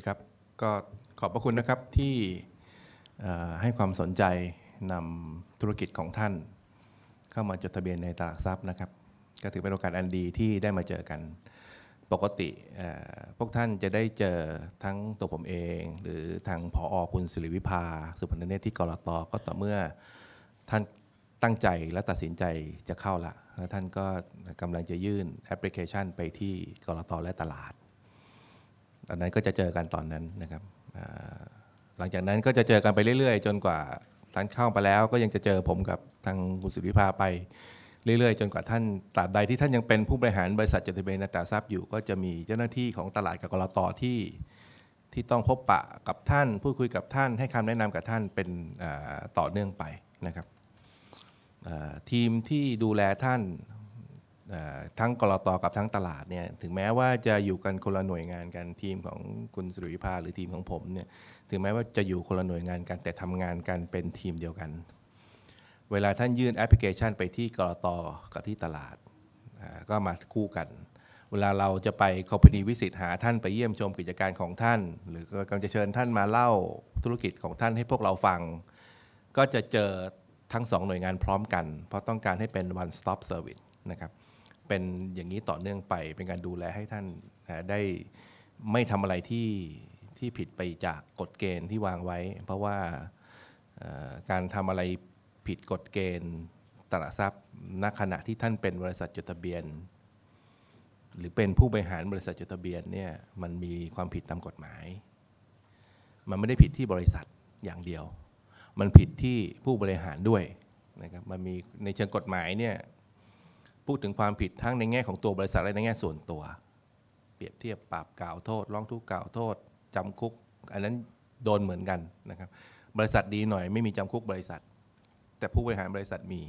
ดีครับก็ขอบพระคุณนะครับที่ให้ความสนใจนำธุรกิจของท่านเข้ามาจดทะเบียนในตลาดทรัพย์นะครับก็ถือเป็นโอกาสอันดีที่ได้มาเจอกันปกติ พวกท่านจะได้เจอทั้งตัวผมเองหรือทางผออคุณสิริวิภาสุพรรณเนตรที่กรตก็ต่อเมื่อท่านตั้งใจและตัดสินใจจะเข้าละแล้วท่านก็กำลังจะยื่นแอปพลิเคชันไปที่กรตและตลาดตอนนั้นก็จะเจอกันตอนนั้นนะครับหลังจากนั้นก็จะเจอกันไปเรื่อย ๆ จนกว่าท่านเข้าไปแล้ว ก็ยังจะเจอผมกับทางคุณสุริภาไปเรื่อยๆ จนกว่าท่านตราบใดที่ท่านยังเป็นผู้บริหารบริษัทจดทะเบียนตาทรัพย์อยู่ก็จะมีเจ้าหน้าที่ของตลาดกับกราตที่ที่ต้องพบปะกับท่านพูดคุยกับท่านให้คำแนะนำกับท่านเป็นต่อเนื่องไปนะครับทีมที่ดูแลท่านทั้งกรตอกับทั้งตลาดเนี่ยถึงแม้ว่าจะอยู่กันคนละหน่วยงานกันทีมของคุณสุริวิภาหรือทีมของผมเนี่ยถึงแม้ว่าจะอยู่คนละหน่วยงานกัน แต่ทำงานกันเป็นทีมเดียวกัน เวลาท่านยื่นแอปพลิเคชันไปที่กรตอกับที่ตลาดก็มาคู่กัน เวลาเราจะไปคอมพานีวิสิตหาท่านไปเยี่ยมชมกิจการของท่าน หรือกำลังจะเชิญท่านมาเล่าธุรกิจของท่านให้พวกเราฟัง ก็จะเจอทั้งสองหน่วยงานพร้อมกันเพราะต้องการให้เป็น one stop service นะครับเป็นอย่างนี้ต่อเนื่องไปเป็นการดูแลให้ท่านได้ไม่ทำอะไรที่ที่ผิดไปจากกฎเกณฑ์ที่วางไว้ เพราะว่าการทำอะไรผิดกฎเกณฑ์ตลาดทรัพย์ณขณะที่ท่านเป็นบริษัทจดทะเบียน หรือเป็นผู้บริหารบริษัทจดทะเบียนเนี่ยมันมีความผิดตามกฎหมาย มันไม่ได้ผิดที่บริษัทอย่างเดียว มันผิดที่ผู้บริหารด้วยนะครับมันมีในเชิงกฎหมายเนี่ยพูดถึงความผิดทั้งในแง่ของตัวบริษัทและในแง่ส่วนตัว เปรียบเทียบปรับกล่าวโทษร้องทุกข์กล่าวโทษจำคุกอันนั้นโดนเหมือนกันนะครับบริษัทดีหน่อยไม่มีจำคุกบริษัท แต่ผู้บริหารบริษัทมี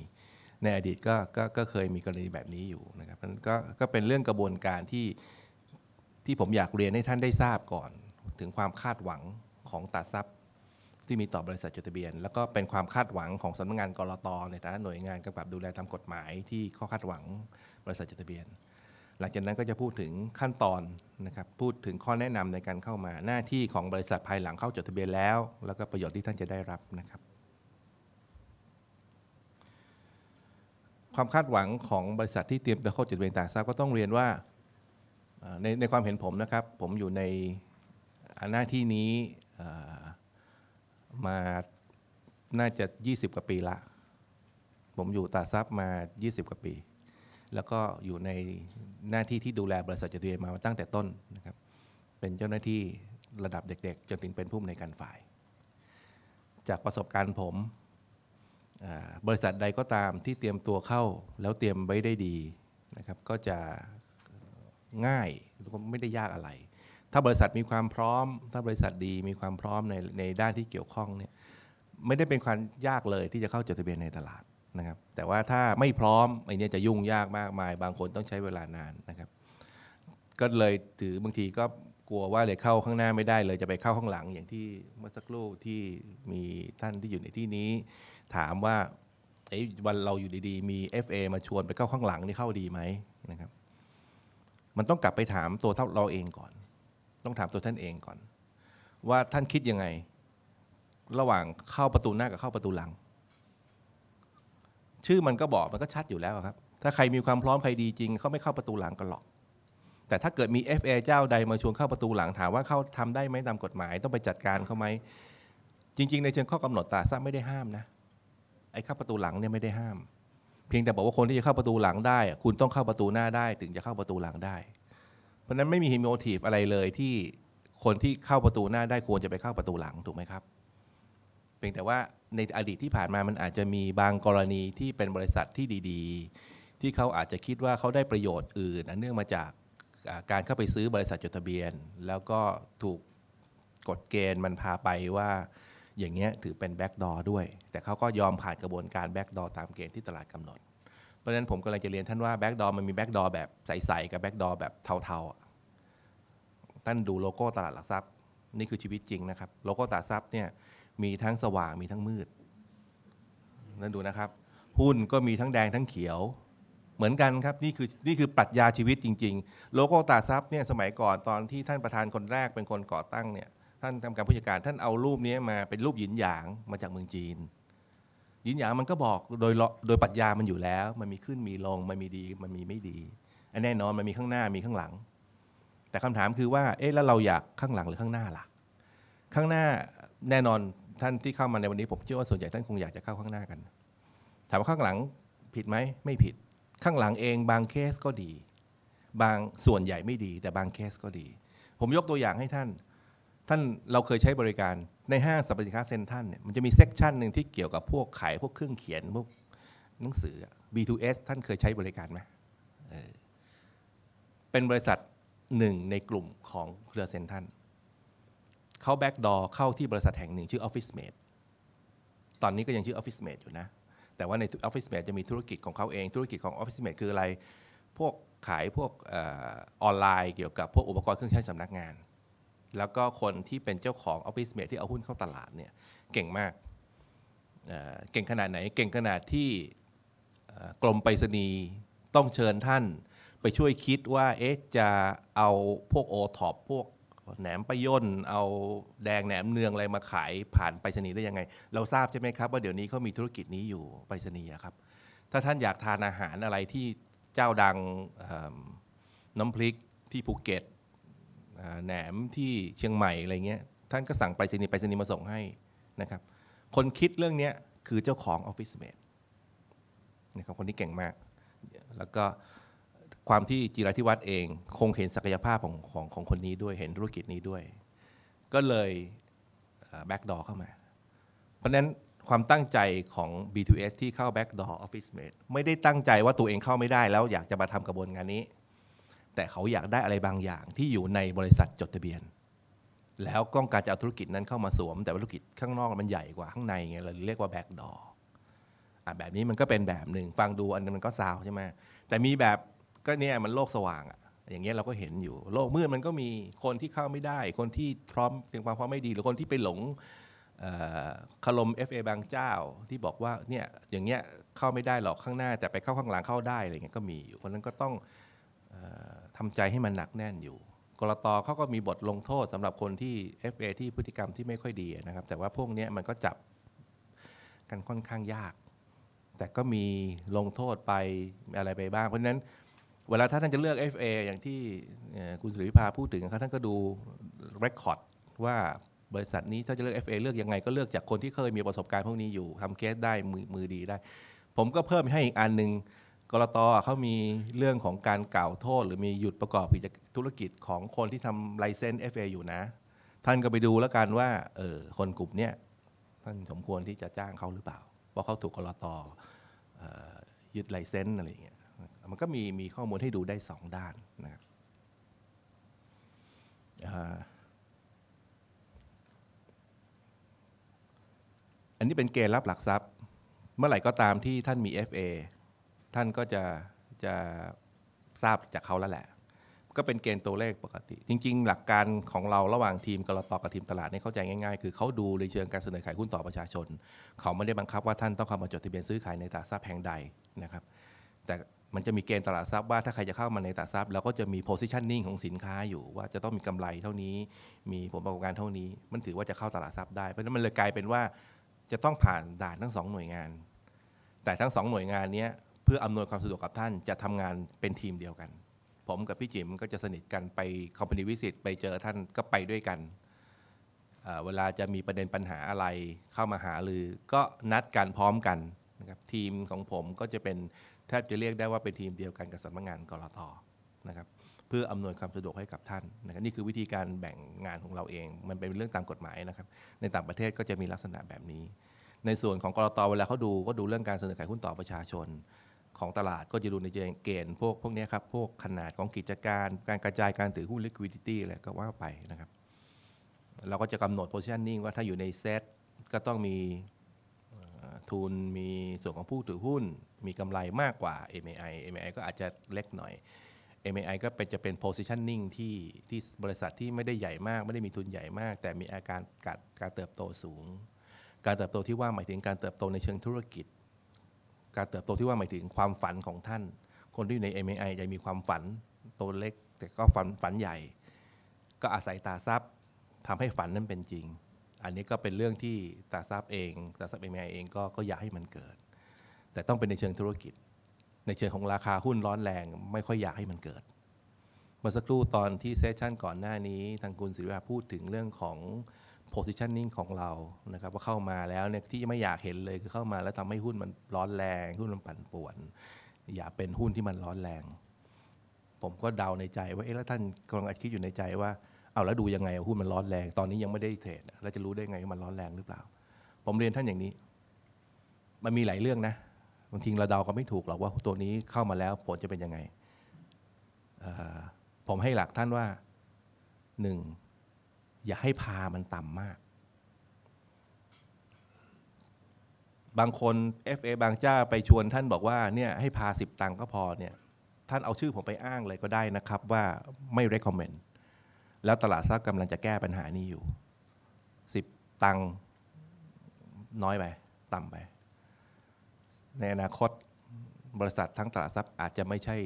ในอดีตก็กก็เคยมีกรณีแบบนี้อยู่นะครับนั้นก็ก็เป็นเรื่องกระบวนการที่ที่ผมอยากเรียนให้ท่านได้ทราบก่อน ถึงความคาดหวังของตาทรัพย์ที่มีต่อบริษัทจดทะเบียนแล้วก็เป็นความคาดหวังของสำนักงานกรตในฐานะหน่วยงานกำกับดูแลตามกฎหมายที่ข้อคาดหวังบริษัทจดทะเบียน หลังจากนั้นก็จะพูดถึงขั้นตอนนะครับพูดถึงข้อแนะนำในการเข้ามาหน้าที่ของบริษัทภายหลังเข้าจดทะเบียนแล้ว แล้วก็ประโยชน์ที่ท่านจะได้รับนะครับ ความคาดหวังของบริษัทที่เตรียมจะเข้าจดทะเบียนต่างชาติก็ต้องเรียนว่าในในความเห็นผมนะครับ ผมอยู่ในหน้าที่นี้มาน่าจะ 20กว่าปีละ ผมอยู่ตาซับมา 20กว่าปี แล้วก็อยู่ในหน้าที่ที่ดูแลบริษัทจดเนมาตั้งแต่ต้นนะครับเป็นเจ้าหน้าที่ระดับเด็กๆ จนถึงเป็นผู้อในการฝ่าย จากประสบการณ์ผม บริษัทใดก็ตามที่เตรียมตัวเข้าแล้วเตรียมไว้ได้ดีนะครับก็จะง่ายแล้วก็ไม่ได้ยากอะไรถ้าบริษัทมีความพร้อม ถ้าบริษัทดี มีความพร้อมในในด้านที่เกี่ยวข้องเนี่ย ไม่ได้เป็นความยากเลยที่จะเข้าจดทะเบียนในตลาดนะครับ แต่ว่าถ้าไม่พร้อมไอ้นี่จะยุ่งยากมากมาย บางคนต้องใช้เวลานานนะครับ ก็เลยถือบางทีก็กลัวว่าเลยเข้าข้างหน้าไม่ได้เลยจะไปเข้าข้างหลังอย่างที่เมื่อสักครู่ที่มีท่านที่อยู่ในที่นี้ ถามว่าไอ้วันเราอยู่ดี ๆ มี FA มาชวนไปเข้าข้างหลังนี่เข้าดีไหมนะครับ มันต้องกลับไปถามตัวเราเองก่อนต้องถามตัวท่านเองก่อน ว่าท่านคิดยังไง ระหว่างเข้าประตูหน้ากับเข้าประตูหลัง ชื่อมันก็บอกมันก็ชัดอยู่แล้วครับถ้าใครมีความพร้อมใครดีจริงเขาไม่เข้าประตูหลังกันหรอก แต่ถ้าเกิดมี FA เจ้าใดมาชวนเข้าประตูหลังถามว่าเข้าทำได้ไหมตามกฎหมาย ต้องไปจัดการเขาไหมจริง ๆ ในเชิงข้อกำหนดตาซ่าไม่ได้ห้ามนะ ไอ้เข้าประตูหลังเนี่ยไม่ได้ห้าม เพียงแต่บอกว่าคนที่จะเข้าประตูหลังได้คุณต้องเข้าประตูหน้าได้ถึงจะเข้าประตูหลังได้ราะนั้นไม่มีมโมทีฟอะไรเลยที่คนที่เข้าประตูหน้าได้ควรจะไปเข้าประตูหลัง ถูกไหมครับเพียงแต่ว่าในอดีตที่ผ่านมามันอาจจะมีบางกรณีที่เป็นบริษัทที่ดีๆ ที่เขาอาจจะคิดว่าเขาได้ประโยชน์อื่น อันเนื่องมาจากการเข้าไปซื้อบริษัทจดทะเบียน แล้วก็ถูกกฎเกณฑ์มันพาไปว่าอย่างเงี้ยถือเป็นแบ็กดอด้วย แต่เขาก็ยอมผ่านกระบวนการแบ็กดอตามเกณฑ์ที่ตลาดกำหนดเพราะฉะนั้นผมกำลังจะเรียนท่านว่าแบ็กดอมันมีแบ็กดอแบบใสๆกับแบ็กดอแบบเทาๆท่านดูโลโก้ตลาดหลักทรัพย์ นี่คือชีวิตจริงนะครับโลโก้ตลาดทรัพย์เนี่ยมีทั้งสว่างมีทั้งมืด นั่นดูนะครับหุ้นก็มีทั้งแดงทั้งเขียว เหมือนกันครับนี่คือนี่คือปรัชญาชีวิตจริงๆโลโก้ตลาดทรัพย์เนี่ยสมัยก่อนตอนที่ท่านประธานคนแรกเป็นคนก่อตั้งเนี่ยท่านทำการผู้จัดการท่านเอารูปนี้มาเป็นรูปหยินหยางมาจากเมืองจีนหยินหยางมันก็บอกโดยโดยปรัชญามันอยู่แล้วมันมีขึ้นมีลงมันมีดีมันมีไม่ดีอันแน่นอนมันมีข้างหน้ามีข้างหลังแต่คำถามคือว่าเอ๊ะแล้วเราอยากข้างหลังหรือข้างหน้าล่ะ ข้างหน้าแน่นอนท่านที่เข้ามาในวันนี้ผมเชื่อว่าส่วนใหญ่ท่านคงอยากจะเข้าข้างหน้ากัน ถามว่าข้างหลังผิดไหมไม่ผิดข้างหลังเองบางเคสก็ดี บางส่วนใหญ่ไม่ดีแต่บางเคสก็ดี ผมยกตัวอย่างให้ท่าน ท่านเราเคยใช้บริการในห้างสรรพสินค้าเซ็นทรัลเนี่ยมันจะมีเซกชันหนึ่งที่เกี่ยวกับพวกขายพวกเครื่องเขียนพวกหนังสือ B2S ท่านเคยใช้บริการไหมเป็นบริษัทหนึ่งในกลุ่มของเครือเซนทันเขาแบ็กดอร์เข้าที่บริษัทแห่งหนึ่งชื่อออฟฟิศเมดตอนนี้ก็ยังชื่อออฟฟิศเมดอยู่นะ แต่ว่าในออฟฟิศเมดจะมีธุรกิจของเขาเอง ธุรกิจของออฟฟิศเมดคืออะไร พวกขายพวกออนไลน์เกี่ยวกับ พวกอุปกรณ์เครื่องใช้สำนักงาน แล้วก็คนที่เป็นเจ้าของออฟฟิศเมดที่เอาหุ้นเข้าตลาดเนี่ย เก่งมากเเก่งขนาดไหน เก่งขนาดที่กรมไปรษณีย์ต้องเชิญท่านไปช่วยคิดว่าเอ๊ะจะเอาพวกโอท็อปพวกแหนมปะย่นเอาแดงแหนมเนืองอะไรมาขายผ่านไปรษณีย์ได้ยังไง เราทราบใช่ไหมครับ ว่าเดี๋ยวนี้เขามีธุรกิจนี้อยู่ไปรษณีย์ครับถ้าท่านอยากทานอาหารอะไรที่เจ้าดังน้ำพริกที่ภูเก็ตแหนมที่เชียงใหม่อะไรเงี้ยท่านก็สั่งไปรษณีย์ไปรษณีย์มาส่งให้นะครับคนคิดเรื่องนี้คือเจ้าของออฟฟิศเมดนะครับคนที่เก่งมากแล้วก็ความที่จิรธิวัฒน์เองคงเห็นศักยภาพของของของคนนี้ด้วยเห็นธุรกิจนี้ด้วย ก็เลยแบ็กดอเข้ามา เพราะนั้นความตั้งใจของ B2S ที่เข้า Backdoor Office Mate ไม่ได้ตั้งใจว่าตัวเองเข้าไม่ได้แล้วอยากจะมาทำกระบวนการนี้ แต่เขาอยากได้อะไรบางอย่างที่อยู่ในบริษัทจดทะเบียน แล้วก้องการจะเอาธุรกิจนั้นเข้ามาสวมแต่ว่าธุรกิจข้างนอกมันใหญ่กว่าข้างในไงเราเรียกว่า Backdoor อ่ะแบบนี้มันก็เป็นแบบหนึ่งฟังดูอันนั้นมันก็ซาวใช่ไหมแต่มีแบบก็เนี่ยมันโลกสว่างอะอย่างเงี้ยเราก็เห็นอยู่ โลกมืดมันก็มีคนที่เข้าไม่ได้ คนที่พร้อมเตรียมความพร้อมไม่ดีหรือคนที่ไปหลงคลม FA บางเจ้า ที่บอกว่าเนี่ยอย่างเงี้ยเข้าไม่ได้หรอกข้างหน้า แต่ไปเข้าข้างหลังเข้าได้อะไรเงี้ยก็มีอยู่เพราะนั้นก็ต้องออทำใจให้มันหนักแน่นอยู่กรตเขาก็มีบทลงโทษสำหรับคนที่ FA ที่พฤติกรรมที่ไม่ค่อยดีนะครับแต่ว่าพวกนี้มันก็จับกันค่อนข้างยาก แต่ก็มีลงโทษไปอะไรไปบ้างเพราะนั้นเวลาถ้าท่านจะเลือก FA อย่างที่คุณสุริพาพูดถึงครับท่านก็ดูเรคคอร์ดว่าบริษัทนี้ถ้าจะเลือก FA เลือกยังไงก็เลือกจากคนที่เคยมีประสบการณ์พวกนี้อยู่ทำเคสได้มือมือดีได้ ผมก็เพิ่มให้อีกอันหนึ่งกรตเขามีเรื่องของการกล่าวโทษ หรือมีหยุดประกอบกิจธุรกิจของคนที่ทำไลเซนส์ FA อยู่นะ ท่านก็ไปดูแล้วกันว่าเออคนกลุ่มเนี้ยท่านสมควรที่จะจ้างเขาหรือเปล่าเพราะเขาถูกกรตยึดไลเซนส์อะไรอย่างเงี้ยมันก็มีมีข้อมูลให้ดูได้สองด้านนะครับอันนี้เป็นเกณฑ์รับหลักทรัพย์ เมื่อไหร่ก็ตามที่ท่านมี FA ท่านก็จะจะทราบจากเขาแล้วแหละ ก็เป็นเกณฑ์ตัวเลขปกติ จริง ๆ หลักการของเรา ระหว่างทีมกรตอกับทีมตลาดนี่เข้าใจง่ายๆ คือเขาดูในเชิงการเสนอขายหุ้นต่อประชาชนเขาไม่ได้บังคับว่าท่านต้องเข้ามาจดทะเบียนซื้อขายในตราสารแพงใดนะครับ แต่มันจะมีเกณฑ์ตลาดทรัพย์ว่าถ้าใครจะเข้ามาในตลาดทรัพย์เราก็จะมี positioning ของสินค้าอยู่ว่าจะต้องมีกำไรเท่านี้มีผลประกอบการเท่านี้ มันถือว่าจะเข้าตลาดทรัพย์ได้เพราะฉะนั้นมันเลยกลายเป็นว่าจะต้องผ่านด่านทั้ง2หน่วยงาน แต่ทั้ง 2 หน่วยงานนี้เพื่ออำนวยความสะดวกกับท่านจะทำงานเป็นทีมเดียวกัน ผมกับพี่จิ๋มก็จะสนิทกันไปคอมพานีวิสิตไปเจอท่านก็ไปด้วยกันเวลาจะมีประเด็นปัญหาอะไรเข้ามาหาหรือก็นัดกันพร้อมกันนะครับทีมของผมก็จะเป็นแทบจะเรียกได้ว่าเป็นทีมเดียวกันกับสำนักงานกรตนะครับเพื่ออำนวยความสะดวกให้กับท่านนะครับนี่คือวิธีการแบ่งงานของเราเอง มันเป็นเรื่องตามกฎหมายนะครับ ในต่างประเทศก็จะมีลักษณะแบบนี้ ในส่วนของกรตเวลาเขาดูก็ดูเรื่องการเสนอขายหุ้นต่อประชาชน ของตลาดก็จะดูในเกณฑ์พวกพวกนี้ครับพวกขนาดของกิจการ การกระจายการถือหุ้น liquidity อะไรก็ว่าไปนะครับเราก็จะกำหนด positioning ว่าถ้าอยู่ในเซตก็ต้องมีทุนมีส่วนของผู้ถือหุ้นมีกำไรมากกว่า MAI MAI ก็อาจจะเล็กหน่อย MAI ก็เป็นจะเป็น positioning ที่ที่บริษัทที่ไม่ได้ใหญ่มากไม่ได้มีทุนใหญ่มาก แต่มีอาการกัดการเติบโตสูง การเติบโตที่ว่าหมายถึงการเติบโตในเชิงธุรกิจ การเติบโตที่ว่าหมายถึงความฝันของท่าน คนที่อยู่ใน MAI จะมีความฝันตัวเล็ก แต่ก็ฝันฝันใหญ่ ก็อาศัยตาทรัพย์ทำให้ฝันนั้นเป็นจริงอันนี้ก็เป็นเรื่องที่ตาซับเองตาซับเอแม่เองก็ก็อยากให้มันเกิด แต่ต้องเป็นในเชิงธุรกิจในเชิงของราคาหุ้นร้อนแรง ไม่ค่อยอยากให้มันเกิดเมื่อสักครู่ตอนที่เซสชันก่อนหน้านี้ทางคุณศิริภาพูดถึงเรื่องของ positioning ของเรานะครับว่าเข้ามาแล้วเนี่ยที่ไม่อยากเห็นเลยคือเข้ามาแล้วทำให้หุ้นมันร้อนแรง หุ้นมันปั่นป่วน อย่าเป็นหุ้นที่มันร้อนแรง ผมก็เดาในใจว่าเอ๊ะแล้วท่านกำลังคิดอยู่ในใจว่าเอาแล้วดูยังไงหุ้นมันร้อนแรง ตอนนี้ยังไม่ได้เทรดแล้วจะรู้ได้ไงว่ามันร้อนแรงหรือเปล่า ผมเรียนท่านอย่างนี้ มันมีหลายเรื่องนะ บางทีเราเดาก็ไม่ถูกหรอกว่าตัวนี้เข้ามาแล้วผลจะเป็นยังไง ผมให้หลักท่านว่าหนึ่งอย่าให้พามันต่ำมาก บางคน FA บางเจ้าไปชวนท่านบอกว่าเนี่ยให้พาิบตังก็พอเนี่ย ท่านเอาชื่อผมไปอ้างเลยก็ได้นะครับว่าไม่ recommend แล้วตลาดทรัพย์กำลังจะแก้ปัญหานี้อยู่ 10 ตังค์น้อยไป ต่ำไป ในอนาคตบริษัททั้งตลาดทรัพย์อาจจะไม่ใช่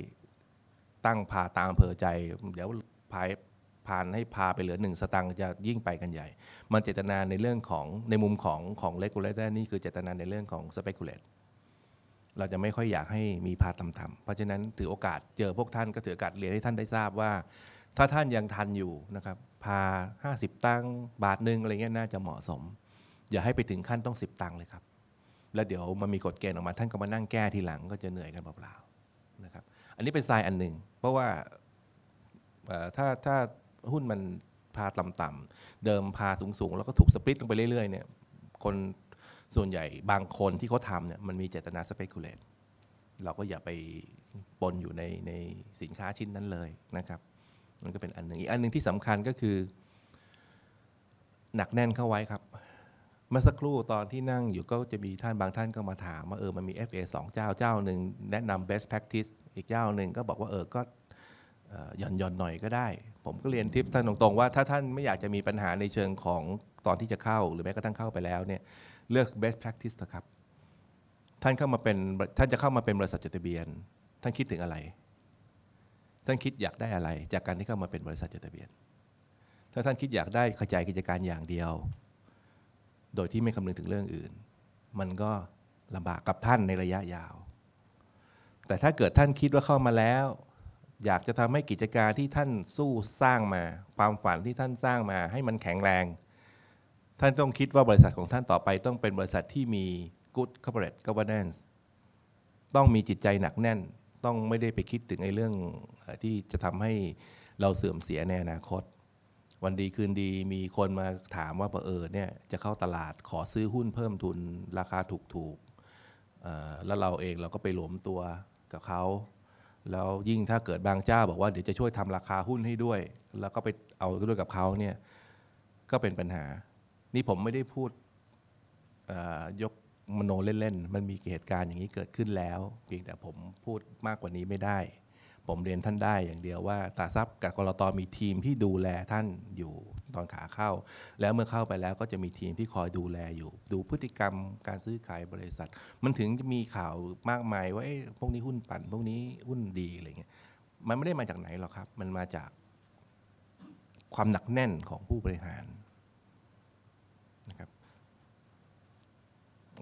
ตั้งพาตามเพอใจ เดี๋ยวภายผ่านให้พาไปเหลือหนึ่งสตังค์จะยิ่งไปกันใหญ่ มันเจตนาในเรื่องของในมุมของของเลกูเลเตอร์นี่คือเจตนาในเรื่องของสเปกุเลตเราจะไม่ค่อยอยากให้มีพาต่ำๆเพราะฉะนั้นถือโอกาส เจอพวกท่านก็ถือโอกาสเรียนให้ท่านได้ทราบว่าถ้าท่านยังทันอยู่นะครับ พา 50 ตังบาทหนึ่งอะไรเงี้ยน่าจะเหมาะสม อย่าให้ไปถึงขั้นต้อง 10 ตังเลยครับ แล้วเดี๋ยวมันมีกฎเกณฑ์ออกมา ท่านก็มานั่งแก้ทีหลัง ก็จะเหนื่อยกันเปล่าๆนะครับอันนี้เป็นทรายอันหนึ่งเพราะว่าถ้าถ้าหุ้นมันพาต่ำๆเดิมพาสูงๆ แล้วก็ถูกสปริตลงไปเรื่อยๆเนี่ยคนส่วนใหญ่บางคนที่เขาทำเนี่ยมันมีเจตนาสเปกุเลตเราก็อย่าไปปนอยู่ในในสินค้าชิ้นนั้นเลยนะครับมันก็เป็นอันหนึ่งอีกอันหนึ่งที่สำคัญก็คือ หนักแน่นเข้าไว้ครับ เมื่อสักครู่ตอนที่นั่งอยู่ก็จะมีท่านบางท่านก็มาถามว่าเออมันมี FA 2 เจ้าเจ้าหนึ่งแนะนำ best practice อีกเจ้าหนึ่งก็บอกว่าเออก็หย่อนหย่อนหน่อยก็ได้ ผมก็เรียนทิปท่านตรงๆ ว่าถ้าท่านไม่อยากจะมีปัญหาในเชิงของตอนที่จะเข้า หรือแม้กระทั่งเข้าไปแล้วเนี่ยเลือก best practice นะครับท่านเข้ามาเป็นท่านจะเข้ามาเป็นบริษัทจดทะเบียนท่านคิดถึงอะไรท่านคิดอยากได้อะไรจากการที่เข้ามาเป็นบริษัทจดทะเบียน ถ้าท่านคิดอยากได้ขยายกิจการอย่างเดียว โดยที่ไม่คำนึงถึงเรื่องอื่น มันก็ลำบากกับท่านในระยะยาว แต่ถ้าเกิดท่านคิดว่าเข้ามาแล้ว อยากจะทำให้กิจการที่ท่านสู้สร้างมา ความฝันที่ท่านสร้างมาให้มันแข็งแรง ท่านต้องคิดว่าบริษัทของท่านต่อไปต้องเป็นบริษัทที่มี good corporate governance ต้องมีจิตใจหนักแน่นต้องไม่ได้ไปคิดถึงไอ้เรื่องที่จะทำให้เราเสื่อมเสียในอนาคต วันดีคืนดีมีคนมาถามว่าเผออเนี่ยจะเข้าตลาดขอซื้อหุ้นเพิ่มทุนราคาถูกๆแล้วเราเองเราก็ไปหลวมตัวกับเขาแล้วยิ่งถ้าเกิดบางเจ้าบอกว่าเดี๋ยวจะช่วยทำราคาหุ้นให้ด้วย แล้วก็ไปเอาด้วยกับเขาเนี่ยก็เป็นปัญหา นี่ผมไม่ได้พูดยกมโนเล่นๆ มันมีเหตุการณ์อย่างนี้เกิดขึ้นแล้ว เพียงแต่ผมพูดมากกว่านี้ไม่ได้ ผมเรียนท่านได้อย่างเดียวว่าตาซับกับกรตมีทีมที่ดูแลท่านอยู่ตอนขาเข้า แล้วเมื่อเข้าไปแล้วก็จะมีทีมที่คอยดูแลอยู่ ดูพฤติกรรมการซื้อขายบริษัทมันถึงจะมีข่าวมากมายว่าพวกนี้หุ้นปั่นพวกนี้หุ้นดีอะไรเงี้ยมันไม่ได้มาจากไหนหรอกครับ มันมาจาก ความหนักแน่นของผู้บริหาร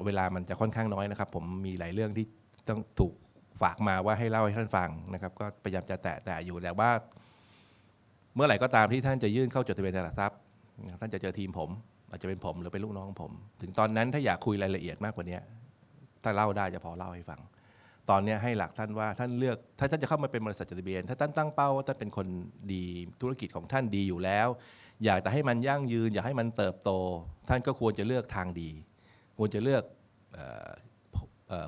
เวลามันจะค่อนข้างน้อยนะครับผมมีหลายเรื่องที่ต้องถูกฝากมาว่าให้เล่าให้ท่านฟังนะครับก็พยายามจะแตะแต่อยู่แต่ว่าเมื่อไหร่ก็ตามที่ท่านจะยื่นเข้าจดทะเบียนตลาดทรัพย์ท่านจะเจอทีมผม อาจจะเป็นผมหรือเป็นลูกน้องผม ถึงตอนนั้นถ้าอยากคุยรายละเอียดมากกว่านี้ถ้าเล่าได้จะพอเล่าให้ฟัง ตอนนี้ให้หลักท่านว่าท่านเลือกถ้าท่านจะเข้ามาเป็นบริษัทจดทะเบียน ถ้าท่านตั้งเป้าว่าท่านเป็นคนดีธุรกิจของท่านดีอยู่แล้ว อยากแต่ให้มันยั่งยืน อยากให้มันเติบโต ท่านก็ควรจะเลือกทางดีควรจะเลือก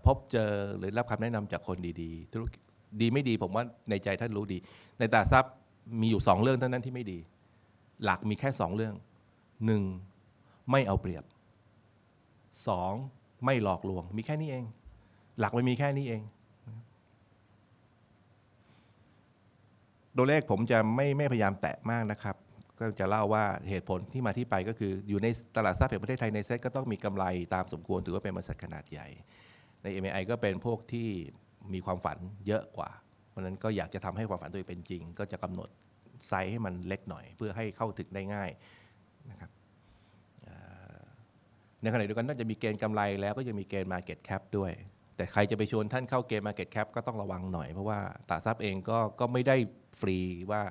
พบเจอหรือรับคำแนะนำจากคนดีๆธุรกิจดีไม่ดี ผมว่าในใจท่านรู้ดี ในตาทรัพย์มีอยู่สองเรื่องเท่านั้นที่ไม่ดี หลักมีแค่สองเรื่องหนึ่งไม่เอาเปรียบสองไม่หลอกลวง มีแค่นี้เอง หลักไม่มีแค่นี้เองตัวเลขผมจะไม่ไม่พยายามแตะมากนะครับก็จะเล่าว่าเหตุผลที่มาที่ไปก็คืออยู่ในตลาดทรัพย์แห่งประเทศไทยในเซ็ตก็ต้องมีกำไรตามสมควรถือว่าเป็นบริษัทขนาดใหญ่ ใน MAI ก็เป็นพวกที่มีความฝันเยอะกว่า เพราะนั้นก็อยากจะทำให้ความฝันตัวเองเป็นจริง ก็จะกำหนดไซส์ให้มันเล็กหน่อยเพื่อให้เข้าถึงได้ง่ายนะครับในขณะเดียวกันนอาจะมีเกณฑ์กำไรแล้วก็ยังมีเกณฑ์ Market Cap ด้วย แต่ใครจะไปชวนท่านเข้าเกณฑ์ Market Cap ก็ต้องระวังหน่อย เพราะว่าตลาดทรัพย์เองก็ก็ไม่ได้ฟรีว่า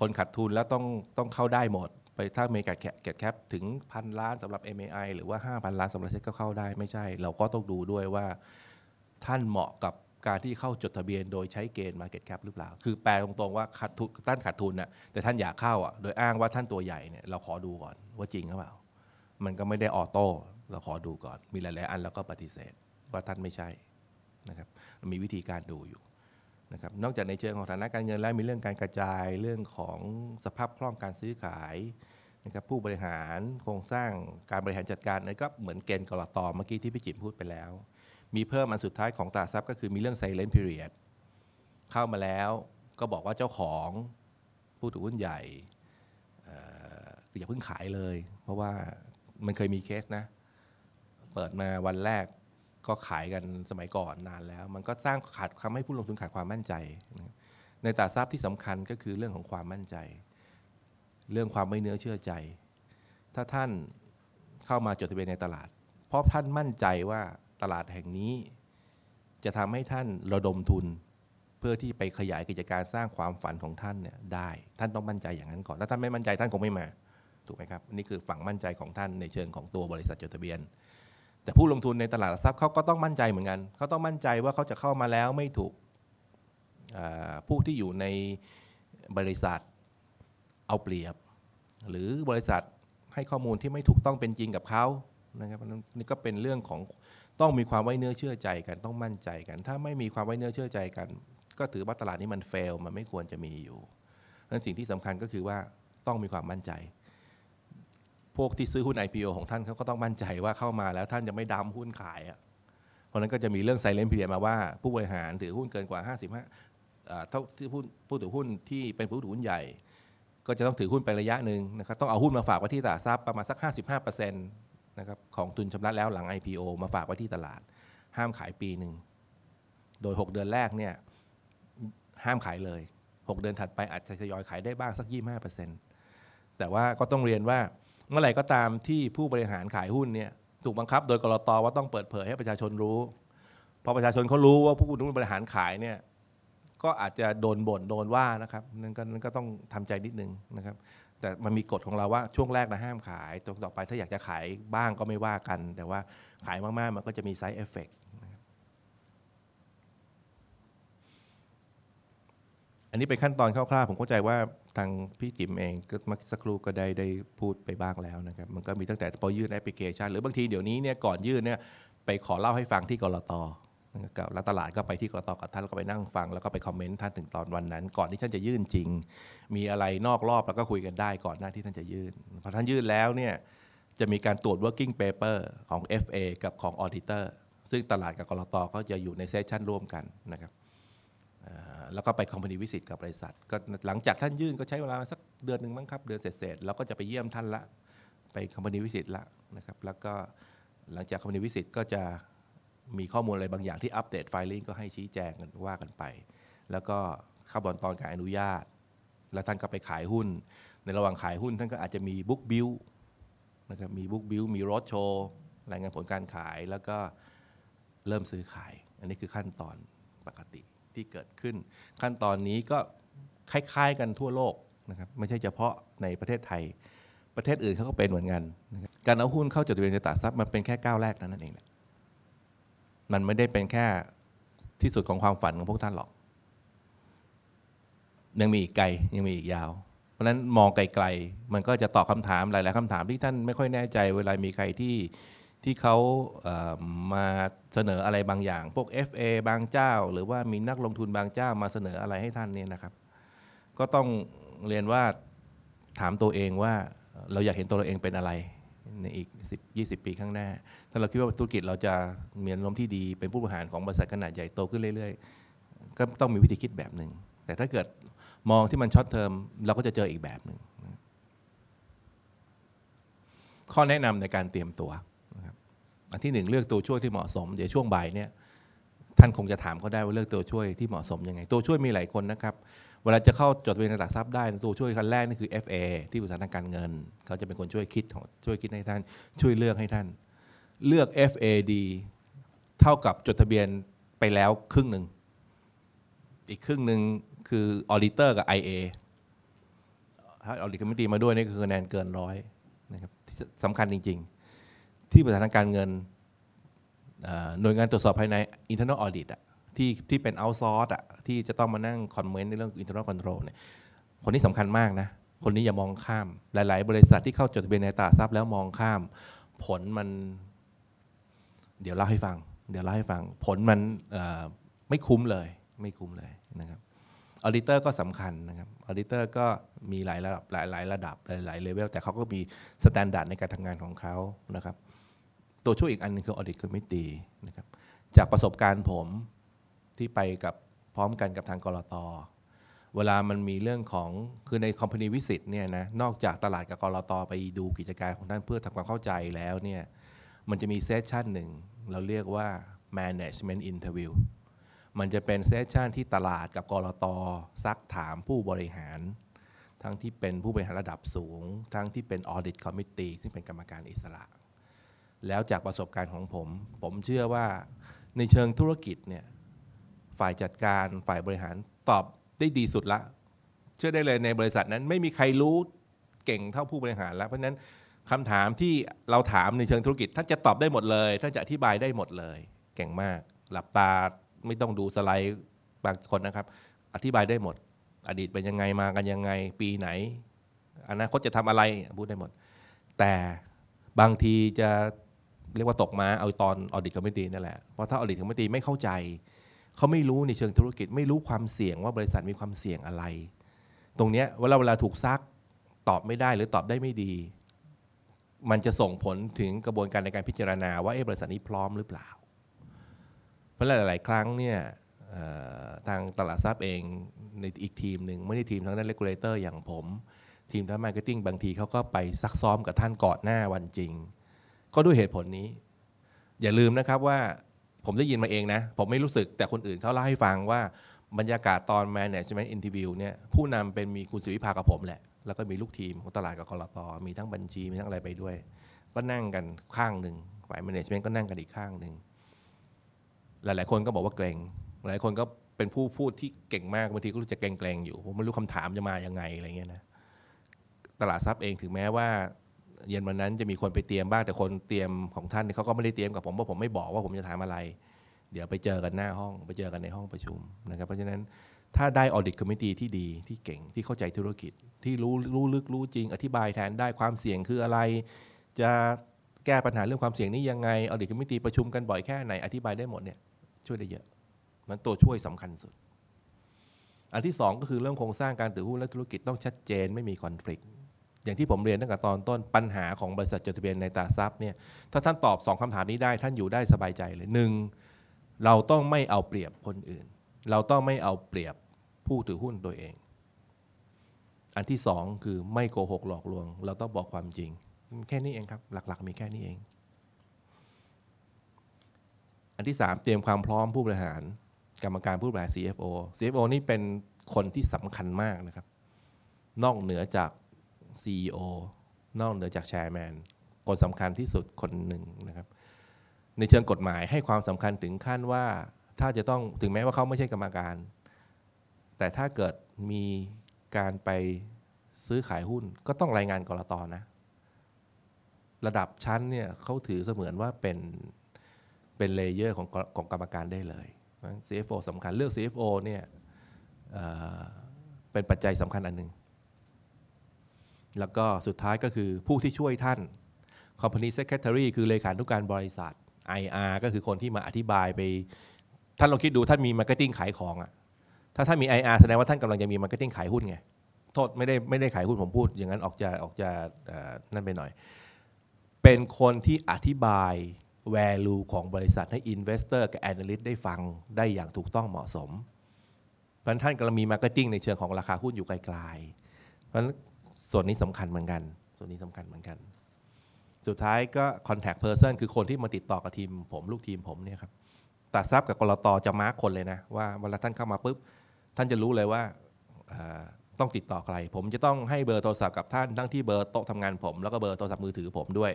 คนขาดทุนแล้วต้องต้องเข้าได้หมด ไปถ้าเมกาแกะแคปถึงพันล้านสำหรับ MAI หรือว่า 5,000 ล้านสำหรับเซ็ตก็เข้าได้ไม่ใช่ เราก็ต้องดูด้วยว่าท่านเหมาะกับการที่เข้าจดทะเบียนโดยใช้เกณฑ์ Market Cap หรือเปล่า คือแปลตรงๆว่าขาดทุนต้านขาดทุนน่ะแต่ท่านอยากเข้าอ่ะโดยอ้างว่าท่านตัวใหญ่เนี่ยเราขอดูก่อนว่าจริงหรือเปล่ามันก็ไม่ได้ออโต้เราขอดูก่อนมีหลายๆอันแล้วก็ปฏิเสธว่าท่านไม่ใช่นะครับมีวิธีการดูอยู่นะครับนอกจากในเชิงของฐานะการเงินแล้วมีเรื่องการกระจายเรื่องของสภาพคล่องการซื้อขายนะครับผู้บริหารโครงสร้างการบริหารจัดการนั่นก็เหมือนเกณฑ์กรตอเมื่อกี้ที่พี่จิมพูดไปแล้ว มีเพิ่มอันสุดท้ายของตาซับก็คือมีเรื่องไซเลนต์พิเรียดเข้ามาแล้วก็บอกว่าเจ้าของผู้ถือหุ้นใหญ่อย่าเพิ่งขายเลย เพราะว่ามันเคยมีเคสนะเปิดมาวันแรกก็ขายกันสมัยก่อนนานแล้ว มันก็สร้างขาดทำให้ผู้ลงทุนขาดความมั่นใจในตลาดทรัพย์ที่สำคัญก็คือเรื่องของความมั่นใจ เรื่องความไม่เนื้อเชื่อใจ ถ้าท่านเข้ามาจดทะเบียนในตลาด เพราะท่านมั่นใจว่าตลาดแห่งนี้ จะทำให้ท่านระดมทุนเพื่อที่ไปขยายกิจการสร้างความฝันของท่านเนี่ยได้ ท่านต้องมั่นใจอย่างนั้นก่อนถ้าท่านไม่มั่นใจท่านคงไม่มาถูกไหมครับนี่คือฝั่งมั่นใจของท่านในเชิงของตัวบริษัทจดทะเบียนแต่ผู้ลงทุนในตลาดหลักทรัพย์เขาก็ต้องมั่นใจเหมือนกัน เขาต้องมั่นใจว่าเขาจะเข้ามาแล้วไม่ถูกผู้ที่อยู่ในบริษัทเอาเปรียบหรือบริษัทให้ข้อมูลที่ไม่ถูกต้องเป็นจริงกับเขานะครับนี่ก็เป็นเรื่องของต้องมีความไว้เนื้อเชื่อใจกันต้องมั่นใจกัน ถ้าไม่มีความไว้เนื้อเชื่อใจกัน ก็ถือว่าตลาดนี้มันเฟลมันไม่ควรจะมีอยู่ดังนั้นสิ่งที่สำคัญก็คือว่าต้องมีความมั่นใจพวกที่ซื้อหุ้น IPO ของท่านเขาก็ต้องมั่นใจว่าเข้ามาแล้วท่าน จะไม่ดาหุ้นขายอะเพราะนั้นก็จะมีเรื่องไซเลนเพีเรียมาว่าผู้บริหารถือหุ้นเกินกว่า 55เท่าที่ผู้ผู้ถือหุ้นที่เป็นผู้ถือหุ้นใหญ่ ก็จะต้องถือหุ้นไประยะหนึ่งนะครับต้องเอาหุ้นมาฝากไว้ที่ตลาดทรัพย์ประมาณสัก 55%นะครับของทุนชำระแล้วหลัง IPO มาฝากไว้ที่ตลาด ห้ามขายปีหนึ่งโดย 6 เดือนแรกเนี่ยห้ามขายเลย 6 เดือนถัดไปอาจจะทยอยขายได้บ้างสัก25%แต่ว่าก็ต้องเรียนว่าเมื่อไหร่ก็ตามที่ผู้บริหารขายหุ้นเนี่ยถูกบังคับโดยกรตว่าต้องเปิดเผยให้ประชาชนรู้พอประชาชนเขารู้ว่าผู้บริหารขายเนี่ยก็อาจจะโดนบ่นโดนว่านะครับนั่นก็นั่นก็ต้องทำใจนิดนึงนะครับแต่มันมีกฎของเราว่าช่วงแรกนะห้ามขายตต่อไปถ้าอยากจะขายบ้างก็ไม่ว่ากัน แต่ว่าขายมากๆ มันก็จะมีไซด์เอฟเฟกอันนี้เป็นขั้นตอนคร่าว ๆ ผมเข้าใจว่าทางพี่จิมเองก็เมื่อสักครู่ก็ได้ได้พูดไปบ้างแล้วนะครับมันก็มีตั้งแต่พอยื่นแอปพลิเคชันหรือบางที เดี๋ยวนี้เนี่ยก่อนยื่นเนี่ยไปขอเล่าให้ฟังที่กรตกับแล้วตลาดก็ไปที่กรตกับท่านแล้วก็ไปนั่งฟังแล้วก็ไปคอมเมนต์ท่านถึงตอนวันนั้นก่อนที่ท่านจะยื่นจริง มีอะไรนอกรอบแล้วก็คุยกันได้ก่อนหน้าที่ท่านจะยื่นพอท่านยื่นแล้วเนี่ยจะมีการตรวจ working paper ของ FA กับของ auditor ซึ่งตลาดกับกรตก็จะอยู่ในเซสชันร่วมกันนะครับแล้วก็ไปคอมพานีวิสิตกับบริษัทก็หลังจากท่านยื่นก็ใช้เวลา สักเดือนหนึ่งมั้งครับ เดือนเสร็จๆเราก็จะไปเยี่ยมท่านละ ไปคอมพานีวิสิตละนะครับ แล้วก็หลังจากคอมพานีวิสิตก็จะมีข้อมูลอะไรบางอย่างที่อัปเดตไฟลิ่งก็ให้ชี้แจงกันว่ากันไป แล้วก็ขั้นตอนการอนุญาต แล้วท่านก็ไปขายหุ้น ในระหว่างขายหุ้นท่านก็อาจจะมีบุ๊กบิลนะครับ มีบุ๊กบิล มีรถโชว์ รายงานผลการขาย แล้วก็เริ่มซื้อขาย อันนี้คือขั้นตอนปกติที่เกิดขึ้น ขั้นตอนนี้ก็คล้ายๆ กันทั่วโลกนะครับไม่ใช่เฉพาะในประเทศไทยประเทศอื่นเขาก็เป็นเหมือนกันการเอาหุ้นเข้าจดทะเบียนในตลาดทรัพย์มันเป็นแค่ก้าวแรกนั่นเองแหละมันไม่ได้เป็นแค่ที่สุดของความฝันของพวกท่านหรอก ยังมีอีกไกลยังมีอีกยาว เพราะนั้นมองไกลๆมันก็จะตอบคาถามหลายๆคำถามที่ท่านไม่ค่อยแน่ใจเวลามีใครที่ที่เขามาเสนออะไรบางอย่าง พวก FA บางเจ้า หรือว่ามีนักลงทุนบางเจ้า มาเสนออะไรให้ท่านเนี่ยนะครับ ก็ต้องเรียนว่าถามตัวเองว่าเราอยากเห็นตัวเราเองเป็นอะไรในอีก10 20 ปีข้างหน้า ถ้าเราคิดว่าธุรกิจเราจะมีนลมที่ดี เป็นผู้บริหารของบริษัทขนาดใหญ่โตขึ้นเรื่อย ๆ ก็ต้องมีวิธีคิดแบบหนึ่ง แต่ถ้าเกิดมองที่มันช็อตเทอมเราก็จะเจออีกแบบหนึ่ง ข้อแนะนำในการเตรียมตัวอันที่หนึ่งเลือกตัวช่วยที่เหมาะสม เดี๋ยวช่วงบ่ายเนี่ยท่านคงจะถามเขาได้ว่าเลือกตัวช่วยที่เหมาะสมยังไง ตัวช่วยมีหลายคนนะครับเวลาจะเข้าจดทะเบียนหลักทรัพย์ได้ ตัวช่วยคันแรกนี่คือ FA ที่บริษัทางการเงินเขาจะเป็นคนช่วยคิดช่วยคิดให้ท่าน ช่วยเลือกให้ท่าน เลือก FAD เท่ากับจดทะเบียนไปแล้วครึ่งหนึ่งอีกครึ่งหนึ่งคือออริเตอร์กับ IA ถ้าออริคอมมิตีมาด้วยนี่คือคะแนนเกินร้อยนะครับสำคัญจริง ๆที่บริษัทางการเงินหน่วยงานตรวจสอบภายใน internal audit ที่ที่เป็น outsource อที่จะต้องมานั่ง comment ในเรื่อง internal control เนี่ยคนนี้สำคัญมากนะ คนนี้อย่ามองข้าม หลาย ๆ บริษัทที่เข้าจดทะเบียนในตลาดทรัพย์แล้วมองข้าม ผลมัน เดี๋ยวเล่าให้ฟัง เดี๋ยวเล่าให้ฟัง ผลมันไม่คุ้มเลย ไม่คุ้มเลยนะครับออดิเตอร์ก็สำคัญนะครับออดิเตอร์ก็มีหลายระดับหลาย ๆ ระดับหลาย ๆ เลเวลแต่เขาก็มีสแตนดาร์ดในการทำงานของเขานะครับตัวช่วยอีกอันนึงคือ audit committee นะครับ จากประสบการณ์ผมที่ไปกับพร้อมกันกับทางกรอตเวลามันมีเรื่องของคือในคอมพานีวิสิตเนี่ยนะนอกจากตลาดกับกรอตไปดูกิจการของท่านเพื่อทำความเข้าใจแล้วเนี่ยมันจะมีเซสชันหนึ่งเราเรียกว่า management interview มันจะเป็นเซสชันที่ตลาดกับกรอตซักถามผู้บริหารทั้งที่เป็นผู้บริหารระดับสูง ทั้งที่เป็น audit committee ซึ่งเป็นกรรมการอิสระแล้วจากประสบการณ์ของผมผมเชื่อว่าในเชิงธุรกิจเนี่ยฝ่ายจัดการฝ่ายบริหารตอบได้ดีสุดละเชื่อได้เลยในบริษัทนั้นไม่มีใครรู้เก่งเท่าผู้บริหารแล้วเพราะนั้นคำถามที่เราถามในเชิงธุรกิจท่านจะตอบได้หมดเลยท่านจะอธิบายได้หมดเลย เก่งมาก หลับตาไม่ต้องดูสไลด์บางคนนะครับ อธิบายได้หมด อดีตเป็นยังไงมากันยังไงปีไหนอนาคตจะทำอะไรพูดได้หมด แต่บางทีจะเรียกว่าตกมาเอาตอนออดิตคอมมิตี้นั่นแหละเพราะถ้าออดิตคอมมิตี้ไม่เข้าใจเขาไม่รู้ในเชิงธุรกิจไม่รู้ความเสี่ยงว่าบริษัทมีความเสี่ยงอะไร ตรงนี้เวลาเวลาถูกซักตอบไม่ได้หรือตอบได้ไม่ดี มันจะส่งผลถึงกระบวนการในการพิจารณาว่าเอบริษัทนี้พร้อมหรือเปล่า เพราะหลาย ๆ ครั้งเนี่ยทางตลาดทรัพย์เองในอีกทีมหนึ่งไม่ได้ทีมทางด้านเลกูลเลเตอร์อย่างผม ทีมทางมาร์เก็ตติ้งบางทีเขาก็ไปซักซ้อมกับท่านก่อนหน้าวันจริงก็ด้วยเหตุผลนี้ อย่าลืมนะครับว่าผมได้ยินมาเองนะ ผมไม่รู้สึกแต่คนอื่นเขาเล่าให้ฟังว่า บรรยากาศตอนแมน a g e m e n t interview เนี่ยผู้นำเป็นมีคุณสิวิภากับผมแหละ แล้วก็มีลูกทีมของตลาดกับกรตมีทั้งบัญชี มีทั้งอะไรไปด้วย ก็นั่งกันข้างหนึ่งฝ่ายแมนจเมนต์ก็นั่งกันอีกข้างหนึ่ง หลายๆ คนก็บอกว่าเกรงหลายคนก็เป็นผู้พูดที่เก่งมากบางทีก็รู้จะเกรงๆอยู่ ผมไม่รู้คำถามจะมายังไงอะไรเงี้ยนะตลาดทรัพย์เองถึงแม้ว่าเย็นวันนั้นจะมีคนไปเตรียมบ้างแต่คนเตรียมของท่านเขาก็ไม่ได้เตรียมกับผมเพราะผมไม่บอกว่าผมจะถามอะไร เดี๋ยวไปเจอกันหน้าห้องไปเจอกันในห้องประชุมนะครับเพราะฉะนั้นถ้าได้ออดดตคอมมิตี้ที่ดีที่เก่งที่เข้าใจธุรกิจที่รู้รู้ลึกรู้จริงอธิบายแทนได้ความเสี่ยงคืออะไร จะแก้ปัญหาเรื่องความเสี่ยงนี้ยังไงออดดตคอมมิตี้ประชุมกันบ่อยแค่ไหนอธิบายได้หมดเนี่ยช่วยได้เยอะมันตัวช่วยสำคัญสุดอันที่ 2 ก็คือเรื่องโครงสร้างการถือหุ้นและธุรกิจต้องชัดเจนไม่มีคอนฟ lict อย่างที่ผมเรียนตั้งแต่ตอนต้นปัญหาของบริษัทจดทะเบียนในตราทรัพย์เนี่ยถ้าท่านตอบ 2 คำถามนี้ได้ ท่านอยู่ได้สบายใจเลยหนึ่งเราต้องไม่เอาเปรียบคนอื่น เราต้องไม่เอาเปรียบผู้ถือหุ้นตัวเอง อันที่สองคือไม่โกหกหลอกลวง เราต้องบอกความจริง แค่นี้เองครับ หลักๆมีแค่นี้เอง อันที่สามเตรียมความพร้อมผู้บริหารกรรมการผู้บริหาร CFO CFO นี่เป็นคนที่สำคัญมากนะครับ นอกเหนือจาก CEO นอกเหนือจากแชร์แมนคนสำคัญที่สุดคนหนึ่งนะครับ ในเชิงกฎหมายให้ความสำคัญถึงขั้นว่าถ้าจะต้องถึงแม้ว่าเขาไม่ใช่กรรมการ แต่ถ้าเกิดมีการไปซื้อขายหุ้นก็ต้องรายงานกรตอนนะ ระดับชั้นเนี่ยเขาถือเสมือนว่าเป็นเป็นเลเยอร์ของของกรรมการได้เลย CFO สำคัญเลือก CFO เนี่ยเเป็นปัจจัยสำคัญอันหนึ่งแล้วก็สุดท้ายก็คือผู้ที่ช่วยท่าน Company Secretary คือเลขานุการบริษัท IR ก็คือคนที่มาอธิบายไป ท่านลองคิดดูท่านมีมาร์เก็ตติ้งขายของอะถ้าท่านมี IR แสดงว่าท่านกำลังจะมีมาร์เก็ตติ้งขายหุ้นไง โทษไม่ได้ไม่ได้ขายหุ้นผมพูด อย่างนั้นออกจะออกจะนั่นไปหน่อย เป็นคนที่อธิบาย value ของบริษัทให้ investor กับ analyst ได้ฟังได้อย่างถูกต้องเหมาะสม เพราะท่านกำลังมีมาร์เก็ตติ้งในเชิงของราคาหุ้นอยู่ไกลๆ เพราะส่วนนี้สำคัญเหมือนกัน ส่วนนี้สำคัญเหมือนกัน สุดท้ายก็ contact person คือคนที่มาติดต่อกับทีมผม ลูกทีมผมเนี่ยครับตาทรับกับกรตจะมาร์กคนเลยนะว่าเวลาท่านเข้ามาปุ๊บท่านจะรู้เลยว่าต้องติดต่อใครผมจะต้องให้เบอร์โทรศัพท์กับท่าน ทั้งที่เบอร์โต๊ะทำงานผม แล้วก็เบอร์โทรศัพท์มือถือผมด้วย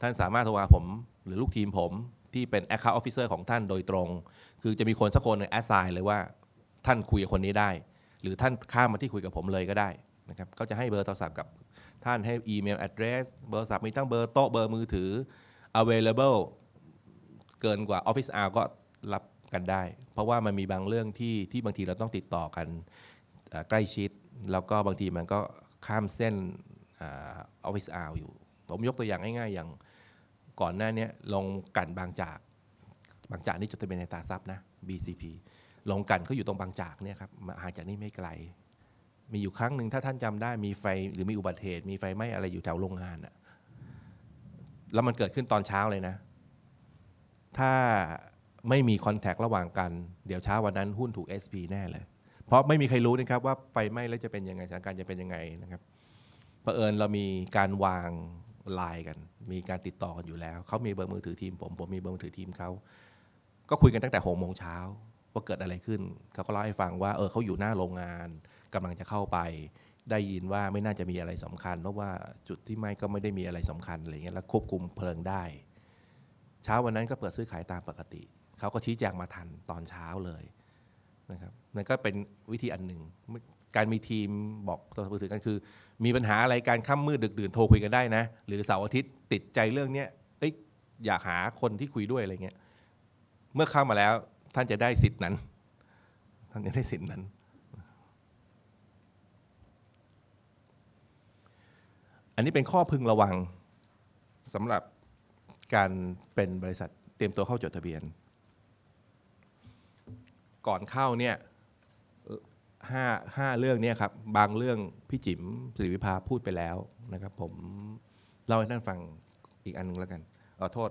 ท่านสามารถโทรหาผม หรือลูกทีมผมที่เป็น Account Officer ของท่านโดยตรงคือจะมีคนสักคนหนึ่งแอสไซน์เลยว่าท่านคุยกับคนนี้ได้ หรือท่านข้ามมาที่คุยกับผมเลยก็ได้นะครับเขาจะให้เบอร์โทรศัพท์กับท่านให้อีเมลแอดเดรสเบอร์โทรศัพท์มีตั้งเบอร์โต๊ะเบอร์มือถือ available เกินกว่า Office Hour ก็รับกันได้ เพราะว่ามันมีบางเรื่องที่ที่บางทีเราต้องติดต่อกันใกล้ชิด แล้วก็บางทีมันก็ข้ามเส้นออฟฟิศอาร์อยู่ ผมยกตัวอย่างง่ายๆ อย่างก่อนหน้านี้ลงกันบางจาก บางจากนี่จดทะเบียนในตาซับนะ BCP ลงกันเขาอยู่ตรงบางจากเนี่ยครับห่างจากนี่ไม่ไกลมีอยู่ครั้งหนึ่งถ้าท่านจำได้มีไฟ หรือมีอุบัติเหตุ มีไฟไหม้อะไรอยู่แถวโรงงานอะแล้วมันเกิดขึ้นตอนเช้าเลยนะ ถ้าไม่มีคอนแทคระหว่างกัน เดี๋ยวเช้าวันนั้นหุ้นถูก SP แน่เลยเพราะไม่มีใครรู้นะครับว่าไฟไหม้แล้วจะเป็นยังไงสถานการณ์จะเป็นยังไงนะครับเผอิญเรามีการวางไลน์กัน มีการติดต่อกันอยู่แล้วเขามีเบอร์มือถือทีมผมผมมีเบอร์มือถือทีมเขาก็คุยกันตั้งแต่หกโมงเช้าว่าเกิดอะไรขึ้นเขาก็เล่าให้ฟังว่าเออเขาอยู่หน้าโรงงานกำลังจะเข้าไปได้ยินว่าไม่น่าจะมีอะไรสำคัญ เพราะว่าจุดที่ไหม้ก็ไม่ได้มีอะไรสำคัญอะไรเงี้ยแล้วควบคุมเพลิงได้ เช้าวันนั้นก็เปิดซื้อขายตามปกติเขาก็ชี้แจงมาทันตอนเช้าเลยนะครับนั่นก็เป็นวิธีอันหนึ่งการมีทีมบอกตัวมือถือกันคือ มีปัญหาอะไรการค่ำมืดดึกดื่นโทรคุยกันได้นะ หรือเสาร์อาทิตย์ติดใจเรื่องเนี้ยเอ้ยอยากหาคนที่คุยด้วยอะไรเงี้ยเมื่อเข้ามาแล้วท่านจะได้สิทธิ์นั้นท่านจะได้สิทธิ์นั้นอันนี้เป็นข้อพึงระวังสำหรับการเป็นบริษัทเตรียมตัวเข้าจดทะเบียน ก่อนเข้าเนี่ยห้าห้าเรื่องเนี่ยครับ บางเรื่องพี่จิ๋มสิริวิภาพูดไปแล้วนะครับผมเล่าให้ท่านฟังอีกอันนึงแล้วกัน เอาโทษ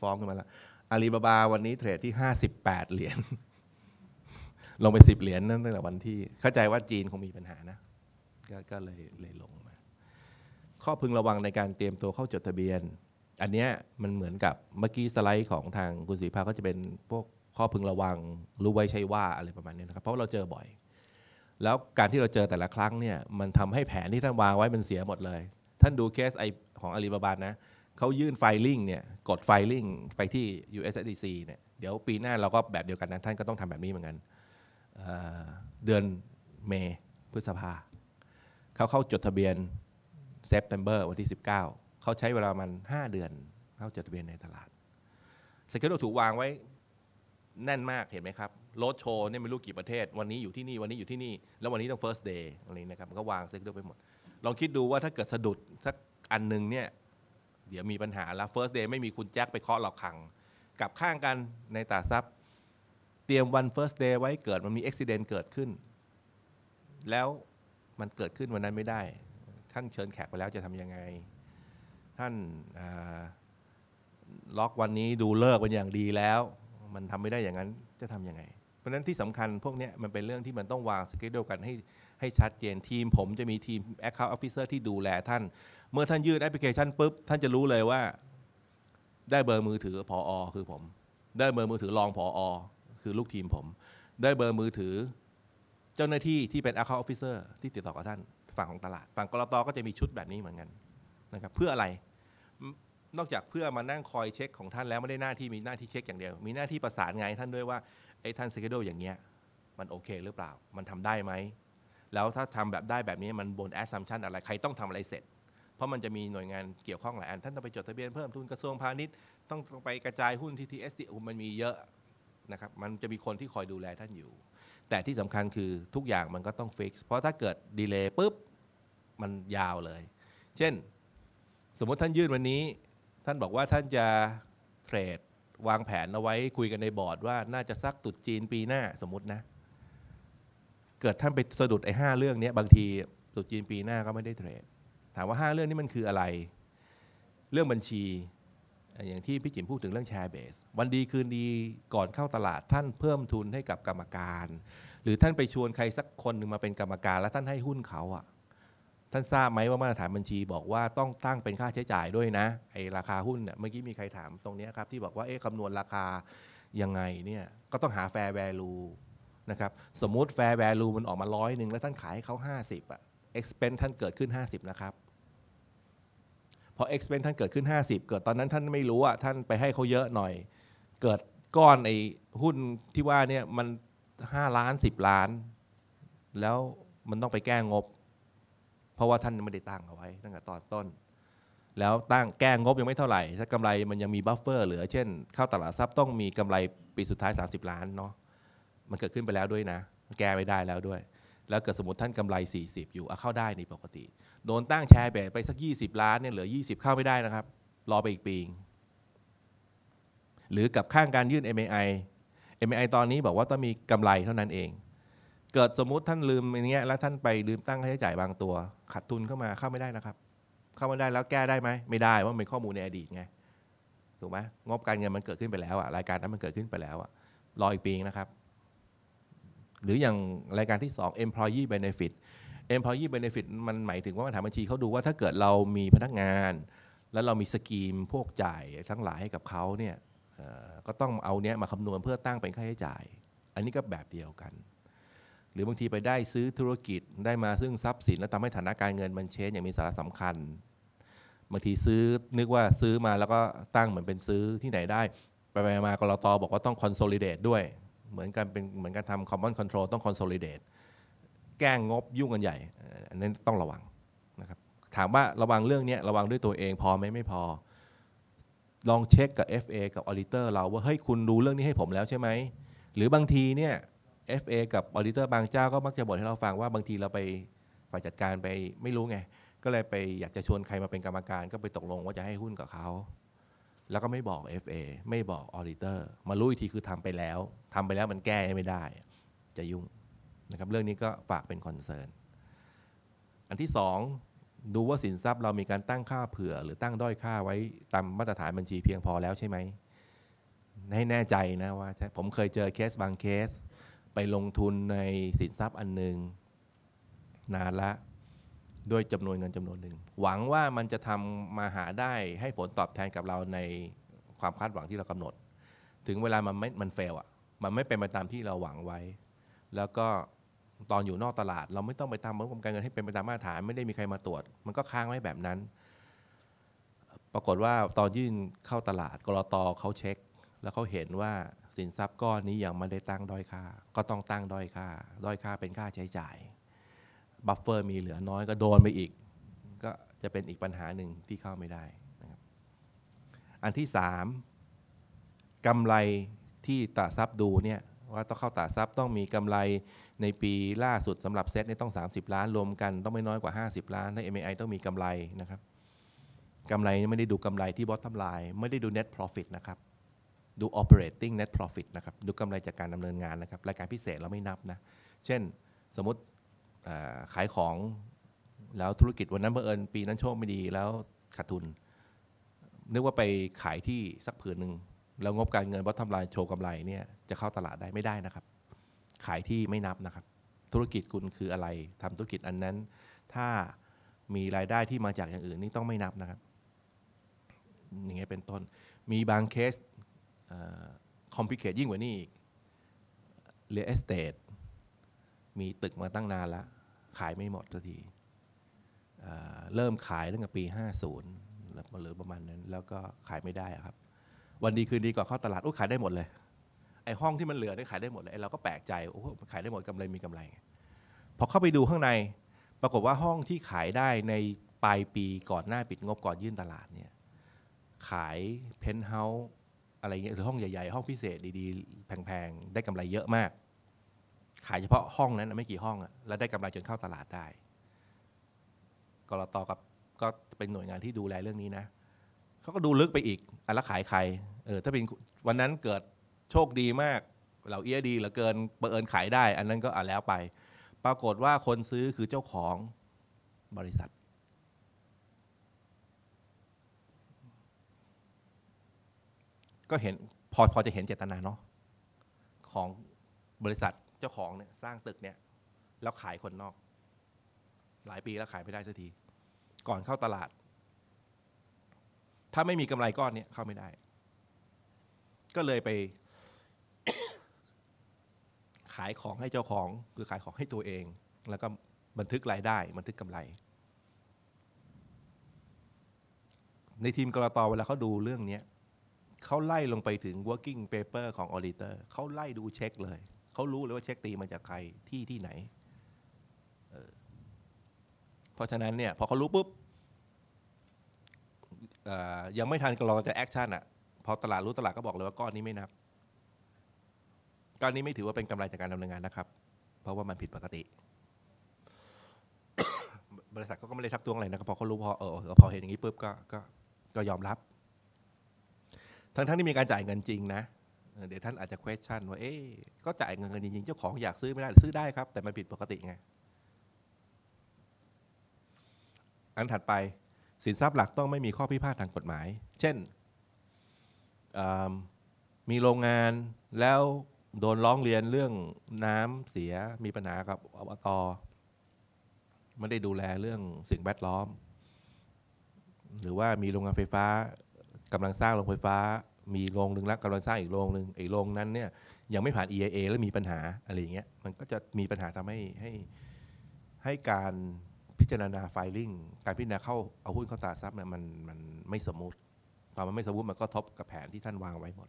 ฟ้องขึ้นมาแล้วอาลีบาบาวันนี้เทรดที่ 58 เหรียญลงไป 10 เหรียญนั่นตั้งแต่วันที่ เข้าใจว่าจีนคงมีปัญหานะ ก็เลยเลยลงข้อพึงระวังในการเตรียมตัวเข้าจดทะเบียน อันเนี้ยมันเหมือนกับเมื่อกี้สไลด์ของทางคุณศรีภาก็จะเป็นพวกข้อพึงระวังรู้ไว้ใช่ว่าอะไรประมาณนี้นะครับเพราะเราเจอบ่อย แล้วการที่เราเจอแต่ละครั้งเนี่ยมันทำให้แผนที่ท่านวางไว้มันเสียหมดเลย ท่านดูเคสไอของอาลีบาบานะเขายื่นไฟลิ่งเนี่ยกดไฟลิ่งไปที่ USDC เนี่ยเดี๋ยวปีหน้าเราก็แบบเดียวกันนะท่านก็ต้องทำแบบนี้เหมือนกันเเดือนเมพฤษภาเขาเข้าจดทะเบียนเซปเทมเบอร์วันที่ 19 เขาใช้เวลามัน 5 เดือนเข้าจดทะเบียนในตลาดสเกลถูกวางไว้แน่นมากเห็นไหมครับรถโชว์เนี่ยไม่รู้กี่ประเทศ วันนี้อยู่ที่นี่วันนี้อยู่ที่นี่ แล้ววันนี้ต้อง first day อะไรนะครับ มันก็วางสเกลไปหมด ลองคิดดูว่าถ้าเกิดสะดุดสักอันหนึ่งเนี่ย เดี๋ยวมีปัญหาแล้ฟ first day ไม่มีคุณแจ็คไปเคาะหลอกขังกับข้างกันในตาซับเตรียมวัน first day ไว้เกิดมันมีอุบิเหตุเกิดขึ้น แล้วมันเกิดขึ้นวันนั้นไม่ได้ท่าน เชิญแขกไปแล้วจะทำยังไง ท่านล็อกวันนี้ดูเลิกเป็นอย่างดีแล้ว มันทำไม่ได้อย่างนั้นจะทำยังไง เพราะนั้นที่สำคัญพวกนี้มันเป็นเรื่องที่มันต้องวางสเกจเดียวกันให้ให้ชัดเจนทีมผมจะมีทีม Account Officer ที่ดูแลท่าน เมื่อท่านยืดแอปพลิเคชันปุ๊บ ท่านจะรู้เลยว่าได้เบอร์มือถือพออคือผม ได้เบอร์มือถือรองพออคือลูกทีมผม ได้เบอร์มือถือเจ้าหน้าที่ที่เป็น Account Officer ที่ติดต่อกับท่านฝั่งของตลาดฝั่งกรตก็จะมีชุดแบบนี้เหมือนกันนะครับเพื่ออะไรนอกจากเพื่อมานั่งคอยเช็คของท่านแล้วไม่ได้หน้าที่มีหน้าที่เช็คอย่างเดียว มีหน้าที่ประสานงานท่านด้วยว่าไอ้ท่านเซกดอย่างเงี้ยมันโอเค หรือเปล่า มันทำได้ไหมแล้วถ้าทำแบบได้แบบนี้มันบนแอสซัมชันอะไรใครต้องทำอะไรเสร็จเพราะมันจะมีหน่วยงานเกี่ยวข้องหลายอันท่านต้องไปจดทะเบียนเพิ่มทุนกระทรวงพาณิชย์ต้องไปกระจายหุ้นที่ทีเอสดีมันมีเยอะนะครับมันจะมีคนที่คอยดูแลท่านอยู่แต่ที่สำคัญคือทุกอย่างมันก็ต้องฟิกเพราะถ้าเกิดดีเลย์ปุ๊บ มันยาวเลย เช่นสมมติท่านยื่นวันนี้ ท่านบอกว่าท่านจะเทรดวางแผนเอาไว้ คุยกันในบอร์ดว่าน่าจะซักตุดจีนปีหน้าสมมตินะ เกิดท่านไปสะดุดไอ้ห้าเรื่องนี้บางที ตุดจีนปีหน้าก็ไม่ได้เทรดถามว่าห้าเรื่องนี้มันคืออะไร เรื่องบัญชีอย่างที่พี่จิมพูดถึงเรื่องแชร์เบสวันดีคืนดีก่อนเข้าตลาดท่านเพิ่มทุนให้กับกรรมการ หรือท่านไปชวนใครสักคนหนึ่งมาเป็นกรรมการแล้วท่านให้หุ้นเขาอะท่านทราบไหมว่ามาตรฐานบัญชีบอกว่าต้องตั้งเป็นค่าใช้จ่ายด้วยนะไอราคาหุ้นเนี่ยเมื่อกี้มีใครถามตรงนี้ครับที่บอกว่าเอ๊ะคำนวณราคายังไงเนี่ยก็ต้องหาแฟร์แวลูนะครับสมมุติแฟร์แวลูมันออกมาร้อยหนึ่งแล้วท่านขายให้เขา50อะเอ็กซ์เพนท่านเกิดขึ้น 50 นะครับพอ expense ท่านเกิดขึ้น 50 เกิดตอนนั้นท่านไม่รู้อ่ะท่านไปให้เขาเยอะหน่อย เกิดก้อนไอ้หุ้นที่ว่าเนี่ยมัน 5 ล้าน 10 ล้าน แล้วมันต้องไปแก้งบ เพราะว่าท่านไม่ได้ตั้งเอาไว้ตั้งแต่ตอนต้น แล้วตั้งแก้งบยังไม่เท่าไหร่ ถ้ากำไรมันยังมีบัฟเฟอร์เหลือเช่น เข้าตลาดทรัพย์ต้องมีกำไรปีสุดท้าย 30 ล้านเนาะมันเกิดขึ้นไปแล้วด้วยนะ แก้ไม่ได้แล้วด้วย แล้วเกิดสมมติท่านกำไร 40 อยู่เอาเข้าได้ในปกติโดนตั้งแชร์เบสไปสัก 20 ล้านเนี่ยเหลือ20 เข้าไม่ได้นะครับ รอไปอีกปี หรือกับข้างการยื่น MAI MAI ตอนนี้บอกว่าต้องมีกำไรเท่านั้นเอง เกิดสมมติท่านลืมอย่างเงี้ยแล้วท่านไปลืมตั้งค่าใช้จ่ายบางตัวขาดทุนเข้ามาเข้าไม่ได้นะครับ เข้ามาได้แล้วแก้ได้ไหม ไม่ได้ว่ามัเป็นข้อมูลในอดีตไงถูกไหมงบการเงินมันเกิดขึ้นไปแล้วอะรายการนั้นมันเกิดขึ้นไปแล้วอะรออีกปีนะครับ หรืออย่างรายการที่2 employee benefit employee benefit มันหมายถึงว่ามาถามบัญชีเขาดูว่าถ้าเกิดเรามีพนักงาน แล้วเรามีสกีมพวกจ่ายทั้งหลายให้กับเขาเนี่ยก็ต้องเอาเนี้ยมาคำนวณเพื่อตั้งเป็นค่าใช้จ่าย อันนี้ก็แบบเดียวกัน หรือบางทีไปได้ซื้อธุรกิจได้มาซึ่งทรัพย์สินแล้วทำให้ฐานะการเงินมันเชนอย่างมีสาระสำคัญ บางทีซื้อนึกว่าซื้อมาแล้วก็ตั้งเหมือนเป็นซื้อที่ไหนได้ไปไปมากรตอบอกว่าต้องคอนโซลิเดตด้วย เหมือนกันเป็นเหมือนการทำคอมมอนคอนโทรลต้องคอนโซลิเดตแก้งงบยุ่งกันใหญ่ อันนั้นต้องระวังนะครับ ถามว่าระวังเรื่องนี้ระวังด้วยตัวเองพอไหมไม่พอ ลองเช็คกับ FA กับออริเตอร์เราว่าเฮ้ยคุณดูเรื่องนี้ให้ผมแล้วใช่ไหมหรือบางทีเนี่ย FA กับออริเตอร์บางเจ้าก็มักจะบ่นให้เราฟังว่า บางทีเราไปฝ่ายจัดการไปไม่รู้ไงก็เลยไปอยากจะชวนใครมาเป็นกรรมการก็ไปตกลงว่าจะให้หุ้นกับเขาแล้วก็ไม่บอก FA ไม่บอกออริเตอร์มารู้อีกทีคือทำไปแล้ว ทำไปแล้วมันแก้ไม่ได้ จะยุ่งนะครับเรื่องนี้ก็ฝากเป็นคอนเซิร์น อันที่ 2 ดูว่าสินทรัพย์เรามีการตั้งค่าเผื่อหรือตั้งด้อยค่าไว้ตามมาตรฐานบัญชีเพียงพอแล้วใช่ไหมให้แน่ใจนะว่า ผมเคยเจอเคสบางเคส ไปลงทุนในสินทรัพย์อันหนึง่งนานละ ด้วยจำนวนเงินจำนวนหนึ่ง หวังว่ามันจะทำมาหาได้ให้ผลตอบแทนกับเราในความคาดหวังที่เรากำหนด ถึงเวลามันไม่มันเฟลอ่ะมันไม่เป็นไปตามที่เราหวังไว้ แล้วก็ตอนอยู่นอกตลาดเราไม่ต้องไปทำเรื่อกรมการเงินให้เป็นไปตามมาตรฐานไม่ได้มีใครมาตรวจ มันก็ค้างไว้แบบนั้น ปรากฏว่าตอนยื่นเข้าตลาดกรอตเขาเช็ค แล้วเขาเห็นว่าสินทรัพย์ก้อนนี้ยังไม่ได้ตั้งด้อยค่าก็ต้องตั้งด้อยค่าด้อยค่าเป็นค่าใช้จ่ายบัฟเฟอร์มีเหลือน้อยก็โดนไปอีก ก็จะเป็นอีกปัญหาหนึ่งที่เข้าไม่ได้นะครับอันที่ 3 กำไรที่ตลาดทรัพย์ดูเนี่ยว่าต้องเข้าตลาดทรัพย์ต้องมีกำไรในปีล่าสุดสำหรับเซตนี่ต้อง 30 ล้านรวมกันต้องไม่น้อยกว่า 50 ล้านถ้า MAI ต้องมีกำไรนะครับกำไรไม่ได้ดูกำไรที่บอสทำลายไม่ได้ดู net profit นะครับ ดู operating net profit นะครับ ดูกำไรจากการดำเนินงานนะครับรายการพิเศษเราไม่นับนะ เช่นสมมติขายของ แล้วธุรกิจวันนั้นเผอิญปีนั้นโชคไม่ดีแล้วขาดทุน นึกว่าไปขายที่สักผืนหนึ่งแล้วงบการเงินบอสทำลายโชว์กำไรเนี่ยจะเข้าตลาดได้ไม่ได้นะครับขายที่ไม่นับนะครับ ธุรกิจคุณคืออะไรทำธุรกิจอันนั้น ถ้ามีรายได้ที่มาจากอย่างอื่นนี่ต้องไม่นับนะครับ อย่างเงี้ยเป็นต้น มีบางเคสคอมพลิเคตยิ่งกว่านี้อีกเรียลเอสเตดมีตึกมาตั้งนานแล้ว ขายไม่หมดสักทีเริ่มขายตั้งแต่ปี 50หรือประมาณนั้น แล้วก็ขายไม่ได้ครับ วันดีคืนดีก่อนเข้าตลาดอู้ขายได้หมดเลยไอห้องที่มันเหลือได้ขายได้หมดเลยเราก็แปลกใจ โอ้โหขายได้หมดกำไรมีกำไร พอเข้าไปดูข้างใน ปรากฏว่าห้องที่ขายได้ใน ปลายปีก่อนหน้าปิดงบก่อนยื่นตลาดเนี่ย ขายเพนท์เฮาส์อะไรเงี้ย หรือห้องใหญ่ๆ ห้องพิเศษดีๆ แพงๆ ได้กำไรเยอะมาก ขายเฉพาะห้องนั้นไม่กี่ห้องอะแล้วได้กำไรจนเข้าตลาดได้กรตกับก็เป็นหน่วยงานที่ดูแลเรื่องนี้นะ เขาก็ดูลึกไปอีก อะแลวขายใคร เออ ถ้าเป็นวันนั้นเกิดโชคดีมากเราเอี้ยดี เหลือเกิน ประเอิญขายได้ อันนั้นก็อ่ะแล้วไป ปรากฏว่าคนซื้อคือเจ้าของบริษัท ก็เห็นพอพอจะเห็นเจตนาเนาะของบริษัทเจ้าของเนี่ยสร้างตึกเนี่ย แล้วขายคนนอก หลายปีแล้วขายไม่ได้สักที ก่อนเข้าตลาด ถ้าไม่มีกำไรก้อนเนี่ยเข้าไม่ได้ ก็เลยไปขายของให้เจ้าของคือขายของให้ตัวเอง แล้วก็บันทึกรายได้บันทึกกำไร ในทีมกรตเวลาเขาดูเรื่องนี้เขาไล่ลงไปถึง working paper ของ auditor เขาไล่ดูเช็คเลย เขารู้เลยว่าเช็คตีมาจากใครที่ที่ไหนเเพราะฉะนั้นเนี่ยพอเขารู้ปุ๊บยังไม่ทันกรอจะแอคชั่นอ่ะพอตลาดรู้ตลาดก็บอกเลยว่า ก้อนนี้ไม่นับตอนนี้ไม่ถือว่าเป็นกำไรจากการดำเนินงานนะครับ เพราะว่ามันผิดปกติบริษัทก็ไม่ได้ทักท้วงอะไรนะครับพอเขารู้พอเออพอเห็นอย่างนี้ปุ๊บก็ก็ก็ยอมรับ ทั้งทั้งที่มีการจ่ายเงินจริงนะเดี๋ยวท่านอาจจะ question ว่าเอ๊ก็จ่ายเงินรินจริงๆเจ้าของอยากซื้อไม่ได้ซื้อได้ครับ แต่มันผิดปกติไงอันถัดไปสินทรัพย์หลักต้องไม่มีข้อพิพาททางกฎหมาย เช่นมีโรงงานแล้วโดนร้องเรียนเรื่องน้ำเสียมีปัญหากับอบตไม่ได้ดูแลเรื่องสิ่งแวดล้อม หรือว่ามีโรงงานไฟฟ้า กำลังสร้างโรงไฟฟ้า มีโรงหนึ่งแล้วกำลังสร้างอีกโรงหนึ่งไอ้โรงนั้นเนี่ยยังไม่ผ่าน EIA แล้วมีปัญหาอะไรเงี้ยมันก็จะมีปัญหาทำให้ให้ให้การพิจารณาไฟลิ่งการพิจารณาเข้าเอาหุ้นเข้าตาซับเนี่ยมันมันไม่สมติพอมันไม่สมติมันก็ทบกับแผนที่ท่านวางไว้หมด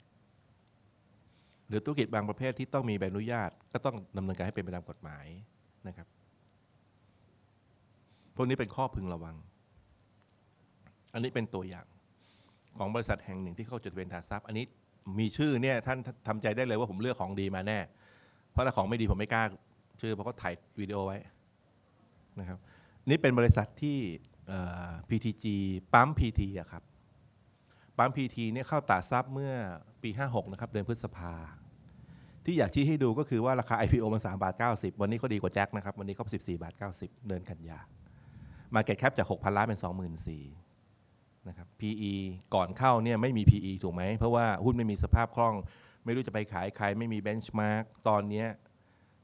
หรือธุรกิจบางประเภทที่ต้องมีใบอนุญาตก็ต้องดำเนินการให้เป็นไปตามกฎหมายนะครับพวกนี้เป็นข้อพึงระวัง อันนี้เป็นตัวอย่างของบริษัทแห่งหนึ่งที่เข้าจดทะเบียนตาทรัพย์ อันนี้มีชื่อเนี่ยท่านทำใจได้เลยว่าผมเลือกของดีมาแน่เพราะถ้าของไม่ดีผมไม่กล้าชื่อเพราะเขาถ่ายวิดีโอไว้นะครับนี่เป็นบริษัทที่ PTG ปั๊ม PT อะครับปั๊ม PT เนี่ยเข้าตาทรัพย์เมื่อปี56นะครับเดือนพฤษภา ที่อยากชี้ให้ดูก็คือว่า ราคา IPO มัน3บาท90 วันนี้ก็ดีกว่าแจ็คนะครับ วันนี้ก็ 14บาท90เดือนกันยา Market Cap จาก 6,000 ล้านเป็น 24,000นะครับ PE ก่อนเข้าเนี่ย ไม่มี PE ถูกไหม เพราะว่าหุ้นไม่มีสภาพคล่อง ไม่รู้จะไปขายใคร ไม่มีเบนช์มาร์กตอนนี้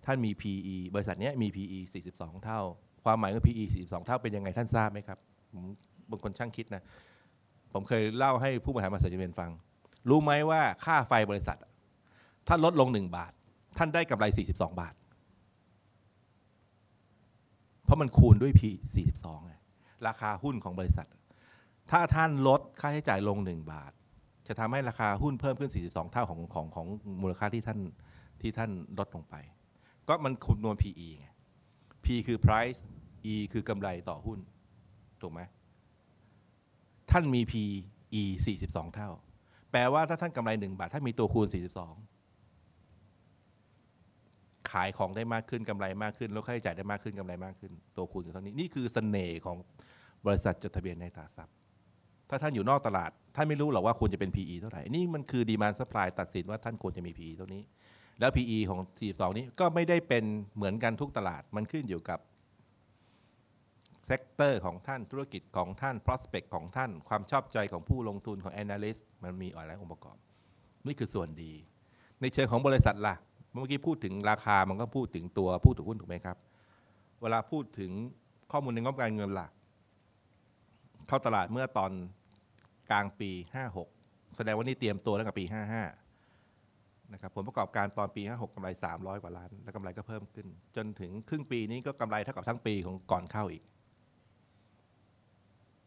ท่านมี PE บริษัทนี้มี PE 42 เท่า ความหมายของ PE 42เท่าเป็นยังไงท่านทราบไหมครับผมบางคนช่างคิดนะผมเคยเล่าให้ผู้บริหารมาสเตอรียนฟังรู้ไหมว่าค่าไฟบริษัทท่านลดลงหนึ่งบาท ท่านได้กำไร 42 บาท เพราะมันคูณด้วย P 42ไงราคาหุ้นของบริษัท ถ้าท่านลดค่าใช้จ่ายลง 1 บาท จะทำให้ราคาหุ้นเพิ่มขึ้น 42 เท่าของของของมูลค่าที่ท่านที่ท่านลดลงไป ก็มันคูณนวน PE ไง P คือ price E คือกำไรต่อหุ้นถูกไหมท่านมี PE 42 เท่าแปลว่าถ้าท่านกำไร1บาทถ้ามีตัวคูณ42ขายของได้มากขึ้นกำไรมากขึ้นแล้วค่าใช้จ่ายได้มากขึ้นกำไรมากขึ้นตัวคูณอยู่เท่านี้นี่คือเสน่ห์ของบริษัทจดทะเบียนในตราทรัพย์ถ้าท่านอยู่นอกตลาดท่านไม่รู้หรอกว่าควรจะเป็น PE เท่าไหร่นี่มันคือดีมานสป라이ตัดสินว่าท่านควรจะมี PE เท่านี้ แล้ว PE ของ42นี้ก็ไม่ได้เป็นเหมือนกันทุกตลาดมันขึ้นอยู่กับเซกเตอร์ของท่านธุรกิจของท่าน prospect ของท่านความชอบใจของผู้ลงทุนของ analyst มันมีอะไรองค์ประกอบ นี่คือส่วนดี ในเชิงของบริษัทละ่ะ เมื่อกี้พูดถึงราคามันก็พูดถึงตัวผู้ถือหุ้นถูกไหมครับ เวลาพูดถึงข้อมูลในงบการเงินละ่ะเข้าตลาดเมื่อตอนกลางปี 56 แสดงว่านี่เตรียมตัวตั้งแต่ปี 55นะครับผลประกอบการตอนปี56กำไร 300 กว่าล้านแล้วกำไรก็เพิ่มขึ้น จนถึงครึ่งปีนี้ก็กำไรเท่ากับทั้งปีของก่อนเข้าอีก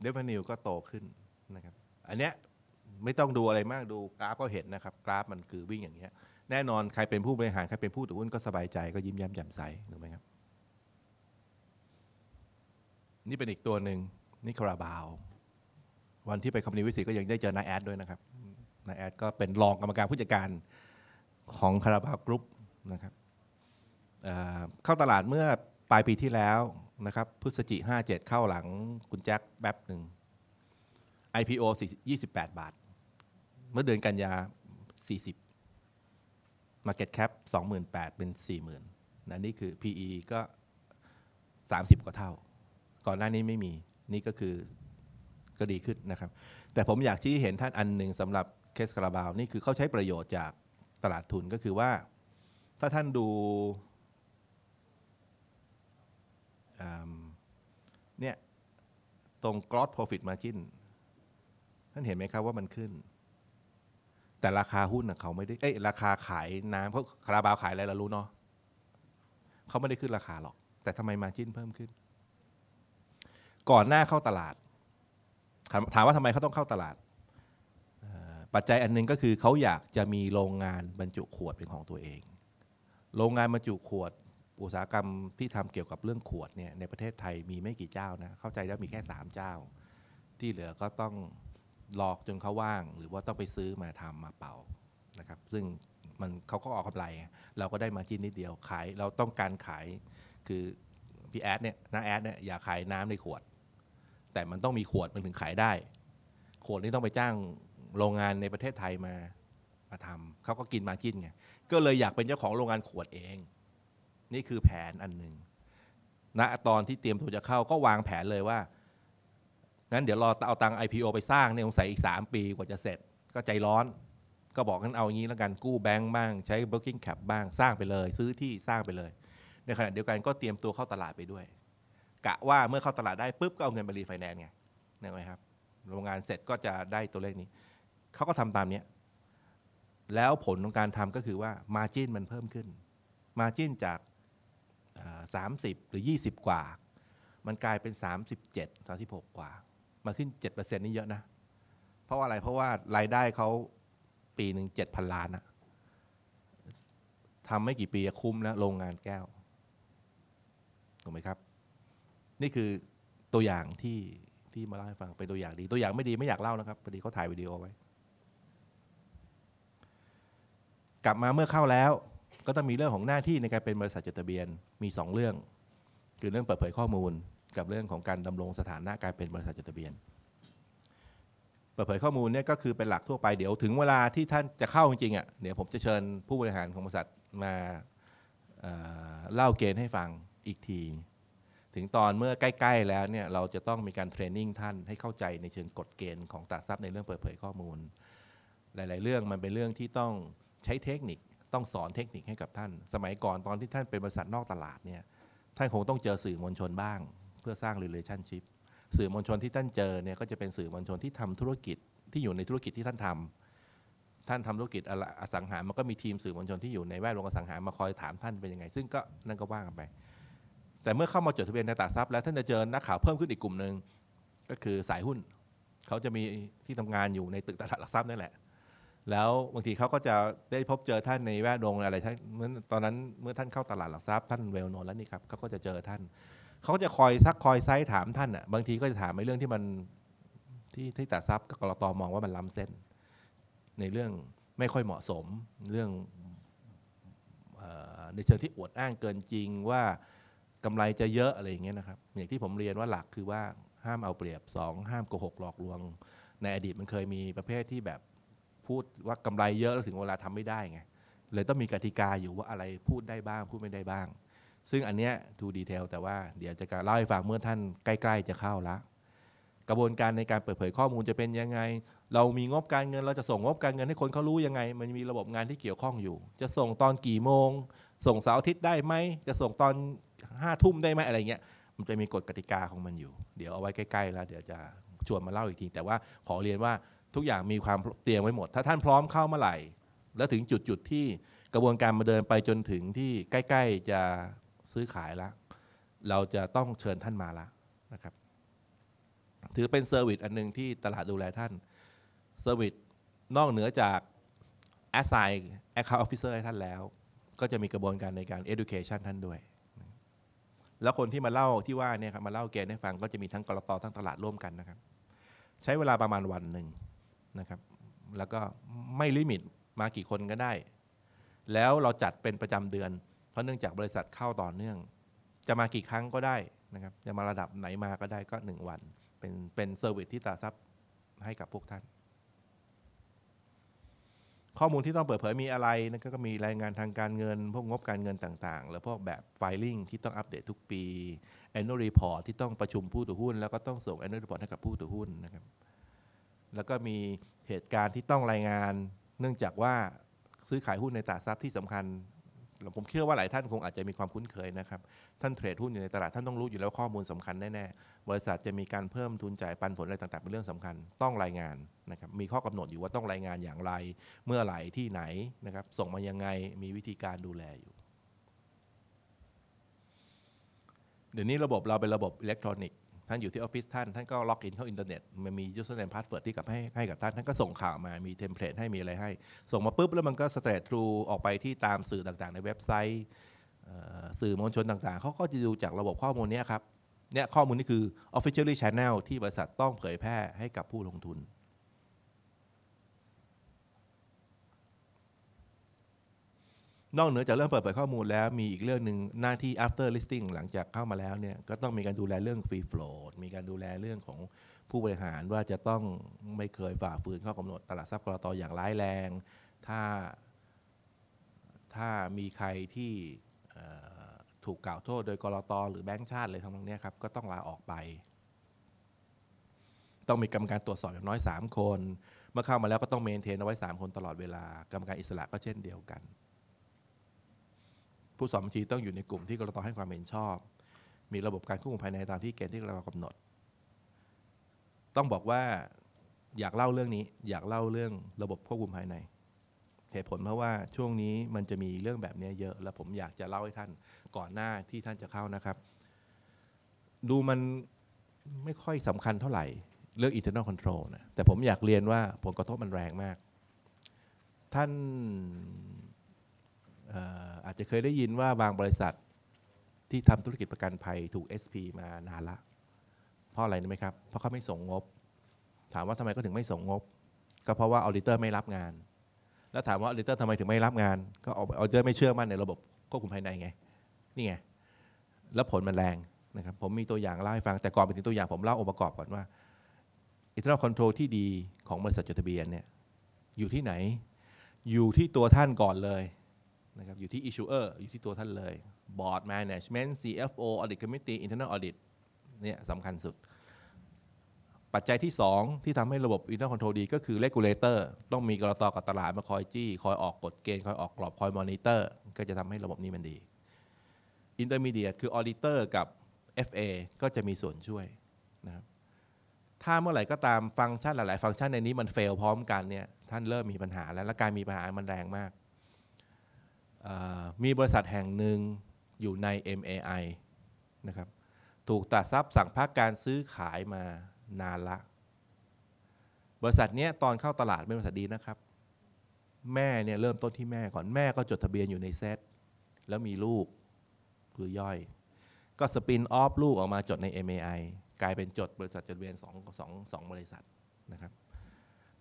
เดเวนิวก็โตขึ้นนะครับ อันเนี้ยไม่ต้องดูอะไรมากดูกราฟก็เห็นนะครับ กราฟมันคือวิ่งอย่างเงี้ยแน่นอนใครเป็นผู้บริหาร ใครเป็นผู้ถือหุ้นก็สบายใจก็ยิ้มแย้มแจ่มใสถูกไหมครับ นี่เป็นอีกตัวหนึ่งนี่คาราบาว วันที่ไปคอมมินิวิสิตก็ยังได้เจอนายแอดด้วยนะครับนายแอดก็เป็นรองกรรมการผู้จัดการของคาราบาวกรุ๊ปนะครับเข้าตลาดเมื่อลายปีที่แล้วนะครับพฤศจิห้าเจ็ดเข้าหลังคุณแจ็คแป๊บหนึ่ง IPO 28 บาท เมื่อเดือนกันยา 40 Market Cap 2 8เป็น 40,000นะนี่คือ PE ก็ 30 กว่าเท่า ก่อนหน้านี้ไม่มีนี่ก็คือก็ดีขึ้นนะครับ แต่ผมอยากที่เห็นท่านอันหนึ่งสำหรับเคสคาราบาว นี่คือเขาใช้ประโยชน์จากตลาดทุนก็คือว่า ถ้าท่านดูเนี่ยตรง gross profit margin ท่านเห็นไหมครับว่ามันขึ้น แต่ราคาหุ้นเขาไม่ได้เอ้ราคาขายน้ำเพราะคาราบาวขายอะไรเรารู้เนาะเขาไม่ได้ขึ้นราคาหรอก แต่ทำไมมาจิ้นเพิ่มขึ้น ก่อนหน้าเข้าตลาด ถามว่าทำไมเขาต้องเข้าตลาด ปัจจัยอันนึงก็คือเขาอยากจะมีโรงงานบรรจุขวดเป็นของตัวเอง โรงงานบรรจุขวดอุตสาหกรรมที่ทำเกี่ยวกับเรื่องขวดเนี่ยในประเทศไทยมีไม่กี่เจ้านะ เข้าใจแล้วมีแค่ 3 เจ้า ที่เหลือก็ต้องหลอกจนเขาว่าง หรือว่าต้องไปซื้อมาทำมาเป่านะครับซึ่งมันเขาก็ออกกำไร เราก็ได้มาจิ้นนิดเดียวขายเราต้องการขายคือพี่ แอดเนี่ยน้าแอดเนี่ยอย่าขายน้ำในขวด แต่มันต้องมีขวดมันถึงขายได้ ขวดนี้ต้องไปจ้างโรงงานในประเทศไทยมามาทำเขาก็กินมาจิ้นไงก็เลยอยากเป็นเจ้าของโรงงานขวดเองนี่คือแผนอันหนึ่งณนะตอนที่เตรียมตัวจะเข้าก็วางแผนเลยว่า งั้นเดี๋ยวรอเอาตัง IPO ไปสร้างเนี่ยสงสัยอีก 3 ปีกว่าจะเสร็จ ก็ใจร้อน ก็บอกกันเอาอย่างนี้แล้วกันกู้แบงก์บ้าง ใช้ working cap บ้างสร้างไปเลยซื้อที่สร้างไปเลย ในขณะเดียวกันก็เตรียมตัวเข้าตลาดไปด้วย กะว่าเมื่อเข้าตลาดได้ปุ๊บก็เอาเงินไปรีไฟแนนซ์ไงนะครับโรงงานเสร็จก็จะได้ตัวเลขนี้ เขาก็ทำตามเนี้ยแล้วผลของการทำก็คือว่ามาจิ้นมันเพิ่มขึ้นมาจิ้นจาก30 หรือ 20 กว่า มันกลายเป็น 37 36 กว่า มาขึ้น 7%นี่เยอะนะ เพราะว่าอะไรเพราะว่ารายได้เขาปีหนึ่ง7,000ล้านอะทำไม่กี่ปีคุ้มแล้วโรงงานแก้วถูกไหมครับ นี่คือตัวอย่างที่ที่มาเล่าให้ฟัง เป็นตัวอย่างดี ตัวอย่างไม่ดีไม่อยากเล่านะครับพอดีเขาถ่ายวิดีโอไว้ กลับมาเมื่อเข้าแล้วก็ต้องมีเรื่องของหน้าที่ในการเป็นบริษัทจดทะเบียนมี 2 เรื่อง คือเรื่องเปิดเผยข้อมูล กับเรื่องของการดำรงสถานะการเป็นบริษัทจดทะเบียน เปิดเผยข้อมูลเนี่ยก็คือเป็นหลักทั่วไปเดี๋ยวถึงเวลาที่ท่านจะเข้าจริงๆอ่ะเดี๋ยวผมจะเชิญผู้บริหารของบริษัทมาเล่าเกณฑ์ให้ฟังอีกที ถึงตอนเมื่อใกล้ๆ แล้วเนี่ยเราจะต้องมีการเทรนนิ่งท่านให้เข้าใจในเชิงกฎเกณฑ์ของตราดทรัพย์ใน เรื่องเปิดเผยข้อมูล หลาย ๆ เรื่องมันเป็นเรื่องที่ต้องใช้เทคนิคต้องสอนเทคนิคให้กับท่านสมัยก่อนตอนที่ท่านเป็นบริษัทนอกตลาดเนี่ยท่านคงต้องเจอสื่อมวลชนบ้าง เพื่อสร้าง relationship สื่อมวลชนที่ท่านเจอเนี่ยก็จะเป็นสื่อมวลชนที่ทำธุรกิจที่อยู่ในธุรกิจที่ท่านทำ ท่านทำธุรกิจอสังหามันก็มีทีมสื่อมวลชนที่อยู่ในแวดวงอสังหามาคอยถามท่านเป็นยังไง ซึ่งก็นั่นก็ว่างไป แต่เมื่อเข้ามาจดทะเบียนในตลาดทรัพย์แล้วท่านจะเจอนักข่าวเพิ่มขึ้นอีกกลุ่มหนึ่งก็คือสายหุ้น เขาจะมีที่ทำงานอยู่ในตึกตลาดหลักทรัพย์นี่แหละแล้วบางทีเขาก็จะได้พบเจอท่านในแวดวงอะไรท่านตอนนั้นเมื่อท่านเข้าตลาดหลักทรัพย์ท่านเวลโนนแล้วนี่ครับเขาก็จะเจอท่าน เขาก็จะคอยซักคอยไซส์ถามท่านอ่ะบางทีก็จะถามในเรื่องที่มันที่ที่ตัดทรัพย์กกรตอมองว่ามันล้ำเส้น ในเรื่องไม่ค่อยเหมาะสมเรื่องในเชิงที่อวดอ้างเกินจริงว่ากำไรจะเยอะอะไรอย่างเงี้ยนะครับอย่างที่ผมเรียนว่าหลักคือว่าห้ามเอาเปรียบ2ห้ามโกหกหลอกลวงในอดีตมันเคยมีประเภทที่แบบพูดว่ากำไรเยอะแล้วถึงเวลาทำไม่ได้ไงเลยต้องมีกติกาอยู่ว่าอะไรพูดได้บ้าง พูดไม่ได้บ้าง ซึ่งอันเนี้ยดูดีเทลแต่ว่าเดี๋ยวจะเล่าให้ฟังเมื่อท่านใกล้ ๆ จะเข้าละกระบวนการในการเปิดเผยข้อมูลจะเป็นยังไง เรามีงบการเงิน เราจะส่งงบการเงินให้คนเขารู้ยังไง มันมีระบบงานที่เกี่ยวข้องอยู่ จะส่งตอนกี่โมง ส่งเสาร์อาทิตย์ได้ไหม จะส่งตอนห้าทุ่มได้ไหมอะไรเงี้ยมันจะมีกฎกติกาของมันอยู่เดี๋ยวเอาไว้ใกล้ๆแล้วเดี๋ยวจะชวนมาเล่าอีกทีแต่ว่าขอเรียนว่าทุกอย่างมีความเตรียมไว้หมด ถ้าท่านพร้อมเข้าเมื่อไหร่ แล้วถึงจุดจุดที่กระบวนการมาเดินไปจนถึงที่ใกล้ ๆ จะซื้อขายแล้ว เราจะต้องเชิญท่านมาละนะครับ ถือเป็นเซอร์วิสอันหนึ่งที่ตลาดดูแลท่าน เซอร์วิสนอกเหนือจาก assign account officer ให้ท่านแล้ว ก็จะมีกระบวนการในการ education ท่านด้วย แล้วคนที่มาเล่าที่ว่าเนี่ยครับมาเล่าเกณฑ์ให้ฟังก็จะมีทั้งกรตทั้งตลาดร่วมกันนะครับ ใช้เวลาประมาณวันหนึ่งนะครับแล้วก็ไม่ลิมิตมากี่คนก็ได้ แล้วเราจัดเป็นประจำเดือนเพราะเนื่องจากบริษัทเข้าต่อเนื่อง จะมากี่ครั้งก็ได้นะครับจะมาระดับไหนมาก็ได้ก็ 1 วัน เป็นเป็นเซอร์วิสที่ตาซับให้กับพวกท่าน ข้อมูลที่ต้องเปิดเผยมีอะไรนั่นก็มีรายงานทางการเงินพวกงบการเงินต่างๆแล้วพวกแบบไฟลิ่งที่ต้องอัปเดตทุกปี annual report ที่ต้องประชุมผู้ถือหุ้น แล้วก็ต้องส่ง annual report ให้กับผู้ถือหุ้นนะครับแล้วก็มีเหตุการณ์ที่ต้องรายงาน เนื่องจากว่าซื้อขายหุ้นในตลาดทรัพย์ที่สำคัญ ผมเชื่อว่าหลายท่านคงอาจจะมีความคุ้นเคยนะครับท่านเทรดหุ้นอยู่ในตลาดท่านต้องรู้อยู่แล้วข้อมูลสำคัญแน่ๆบริษัทจะมีการเพิ่มทุนจ่ายปันผลอะไรต่างๆเป็นเรื่องสำคัญต้องรายงานนะครับมีข้อกำหนดอยู่ว่าต้องรายงานอย่างไรเมื่อไหร่ที่ไหนนะครับส่งมายังไงมีวิธีการดูแลอยู่ เดี๋ยวนี้ระบบเราเป็นระบบอิเล็กทรอนิกสท่านอยู่ที่ออฟฟิศท่าน ท่านก็ล็อกอินเข้าอินเทอร์เน็ตมันมียูสเซอร์เนมพาสเวิร์ดที่กับให้ให้กับท่าน ท่านก็ส่งข่าวมามีเทมเพลตให้มีอะไรให้ ส่งมาปุ๊บ แล้วมันก็สเตททรู ออกไปที่ตามสื่อต่างๆ ในเว็บไซต์ สื่อมวลชนต่างๆ เขาก็จะดูจากระบบข้อมูลนี้ครับเนี่ยข้อมูลนี้คือ officially channel ที่บริษัทต้องเผยแพร่ให้กับผู้ลงทุนนอกเหนือจากเรื่องเปิดเผยข้อมูลแล้ว มีอีกเรื่องหนึ่งหน้าที่ after listing หลังจากเข้ามาแล้วเนี่ย ก็ต้องมีการดูแลเรื่อง free float มีการดูแลเรื่องของผู้บริหารว่าจะต้องไม่เคยฝ่าฝืนข้อกำหนดตลาดทรัพย์กรตออย่างร้ายแรง ถ้า ถ้ามีใครที่ถูกกล่าวโทษโดยกรตหรือแบงค์ชาติเลยทงนองนี้ครับ ก็ต้องลาออกไป ต้องมีกรรมการตรวจสอบอย่างน้อย 3 คน เมื่อเข้ามาแล้วก็ต้องเมนเทนเอาไว้ 3 คนตลอดเวลา กรรมการอิสระก็เช่นเดียวกันผู้สอบบัญชีต้องอยู่ในกลุ่มที่กรตให้ความเห็นชอบ มีระบบการควบคุมภายในตามที่เกณฑ์ที่กรากำหนด ต้องบอกว่าอยากเล่าเรื่องนี้อยากเล่าเรื่องระบบควบคุมภายใน เหตุผลเพราะว่าช่วงนี้มันจะมีเรื่องแบบนี้เยอะ และผมอยากจะเล่าให้ท่านก่อนหน้าที่ท่านจะเข้านะครับ ดูมันไม่ค่อยสำคัญเท่าไหร่เรื่อง internal control นะ แต่ผมอยากเรียนว่าผลกระทบมันแรงมาก ท่านอาจจะเคยได้ยินว่าบางบริษัทที่ทำธุรกิจประกันภัยถูก SP มานานละ เพราะอะไรนู้ไหมครับ เพราะเขาไม่ส่งงบ ถามว่าทำไมก็ถึงไม่ส่งงบ ก็เพราะว่าออเดเตอร์ไม่รับงานแล้วถามว่าออเดเตอร์ทำไมถึงไม่รับงาน ก็ออเดอร์ไม่เชื่อมั่นในระบบควบคุมภายในไง นี่ไงแล้วผลมันแรงนะครับผมมีตัวอย่างเล่าให้ฟังแต่ก่อนไปถึงตัวอย่างผมเล่าองค์ประกอบก่อนว่า internal control ที่ดีของบริษัทจดทะเบียนเนี่ยอยู่ที่ไหน อยู่ที่ตัวท่านก่อนเลยนะครับอยู่ที่ issuer อยู่ที่ตัวท่านเลย board management CFO audit committee internal audit เนี่ยสำคัญสุด ปัจจัยที่ 2 ที่ทำให้ระบบ internal control ดีก็คือ regulator ต้องมีกรตกับตลาด มาคอยจี้ คอยออกกฎเกณฑ์คอยออกกรอบคอย monitor ก็จะทำให้ระบบนี้มันดี intermediate คือ auditor กับ FA ก็จะมีส่วนช่วยนะครับถ้าเมื่อไหร่ก็ตามฟังก์ชันหลายๆ ฟังก์ชันในนี้มันเฟลพร้อมกันเนี่ยท่านเริ่มมีปัญหา แล้วและการมีปัญหามันแรงมากมีบริษัทแห่งหนึ่งอยู่ใน MAI นะครับถูกตัดทรัพย์สั่งพักการซื้อขายมานานละ บริษัทนี้ตอนเข้าตลาดเป็นบริษัทดีนะครับ แม่เนี่ยเริ่มต้นที่แม่ก่อนแม่ก็จดทะเบียนอยู่ในเซตแล้วมีลูก คือย่อย ก็สปินออฟลูกออกมาจดใน MAI กลายเป็นจดบริษัทจดทะเบียนสองสองสองบริษัทนะครับ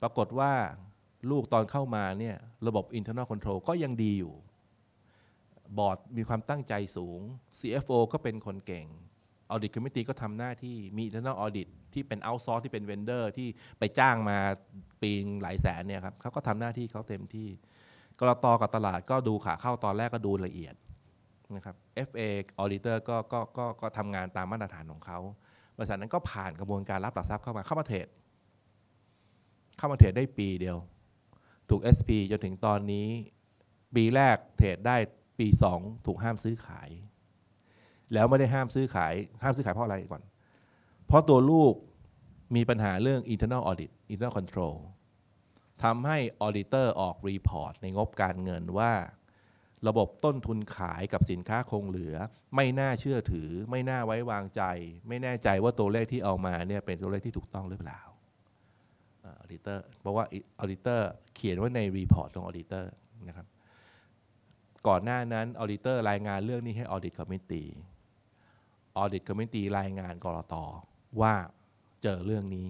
ปรากฏว่าลูกตอนเข้ามาเนี่ยระบบ internal control ก็ยังดีอยู่บอร์ดมีความตั้งใจสูง CFO ก็เป็นคนเก่ง Audit Committee ก็ทำหน้าที่ มี Internal Audit ที่เป็น outsource ที่เป็น vendor ที่ไปจ้างมาปีงหลายแสนเนี่ยครับเขาก็ทำหน้าที่เขาเต็มที่กรตกับตลาดก็ดูขาเข้าตอนแรกก็ดูละเอียดนะครับ FA Auditor ก็ก็ก็ก็ทำงานตามมาตรฐานของเขา บริษัทนั้นก็ผ่านกระบวนการรับหลักทรัพย์เข้ามาเข้ามาเทรด เข้ามาเทรดได้ปีเดียว ถูก SP จนถึงตอนนี้ปีแรกเทรดได้ปี2ถูกห้ามซื้อขาย แล้วไม่ได้ห้ามซื้อขาย ห้ามซื้อขายเพราะอะไรก่อน เพราะตัวลูกมีปัญหาเรื่อง internal audit internal control ทำให้ auditor ออก report ในงบการเงินว่า ระบบต้นทุนขายกับสินค้าคงเหลือ ไม่น่าเชื่อถือ ไม่น่าไว้วางใจ ไม่แน่ใจว่าตัวเลขที่เอามาเนี่ยเป็นตัวเลขที่ถูกต้องหรือเปล่าออดิเตอร์เพราะว่าออดิเตอร์เขียนไว้ในรีพอร์ตของออดิเตอร์นะครับก่อนหน้านั้นออดิเตอร์รายงานเรื่องนี้ให้ออดิตคอมมิชชตีนออเดตคอมมิชชตีนรายงานกรตว่าเจอเรื่องนี้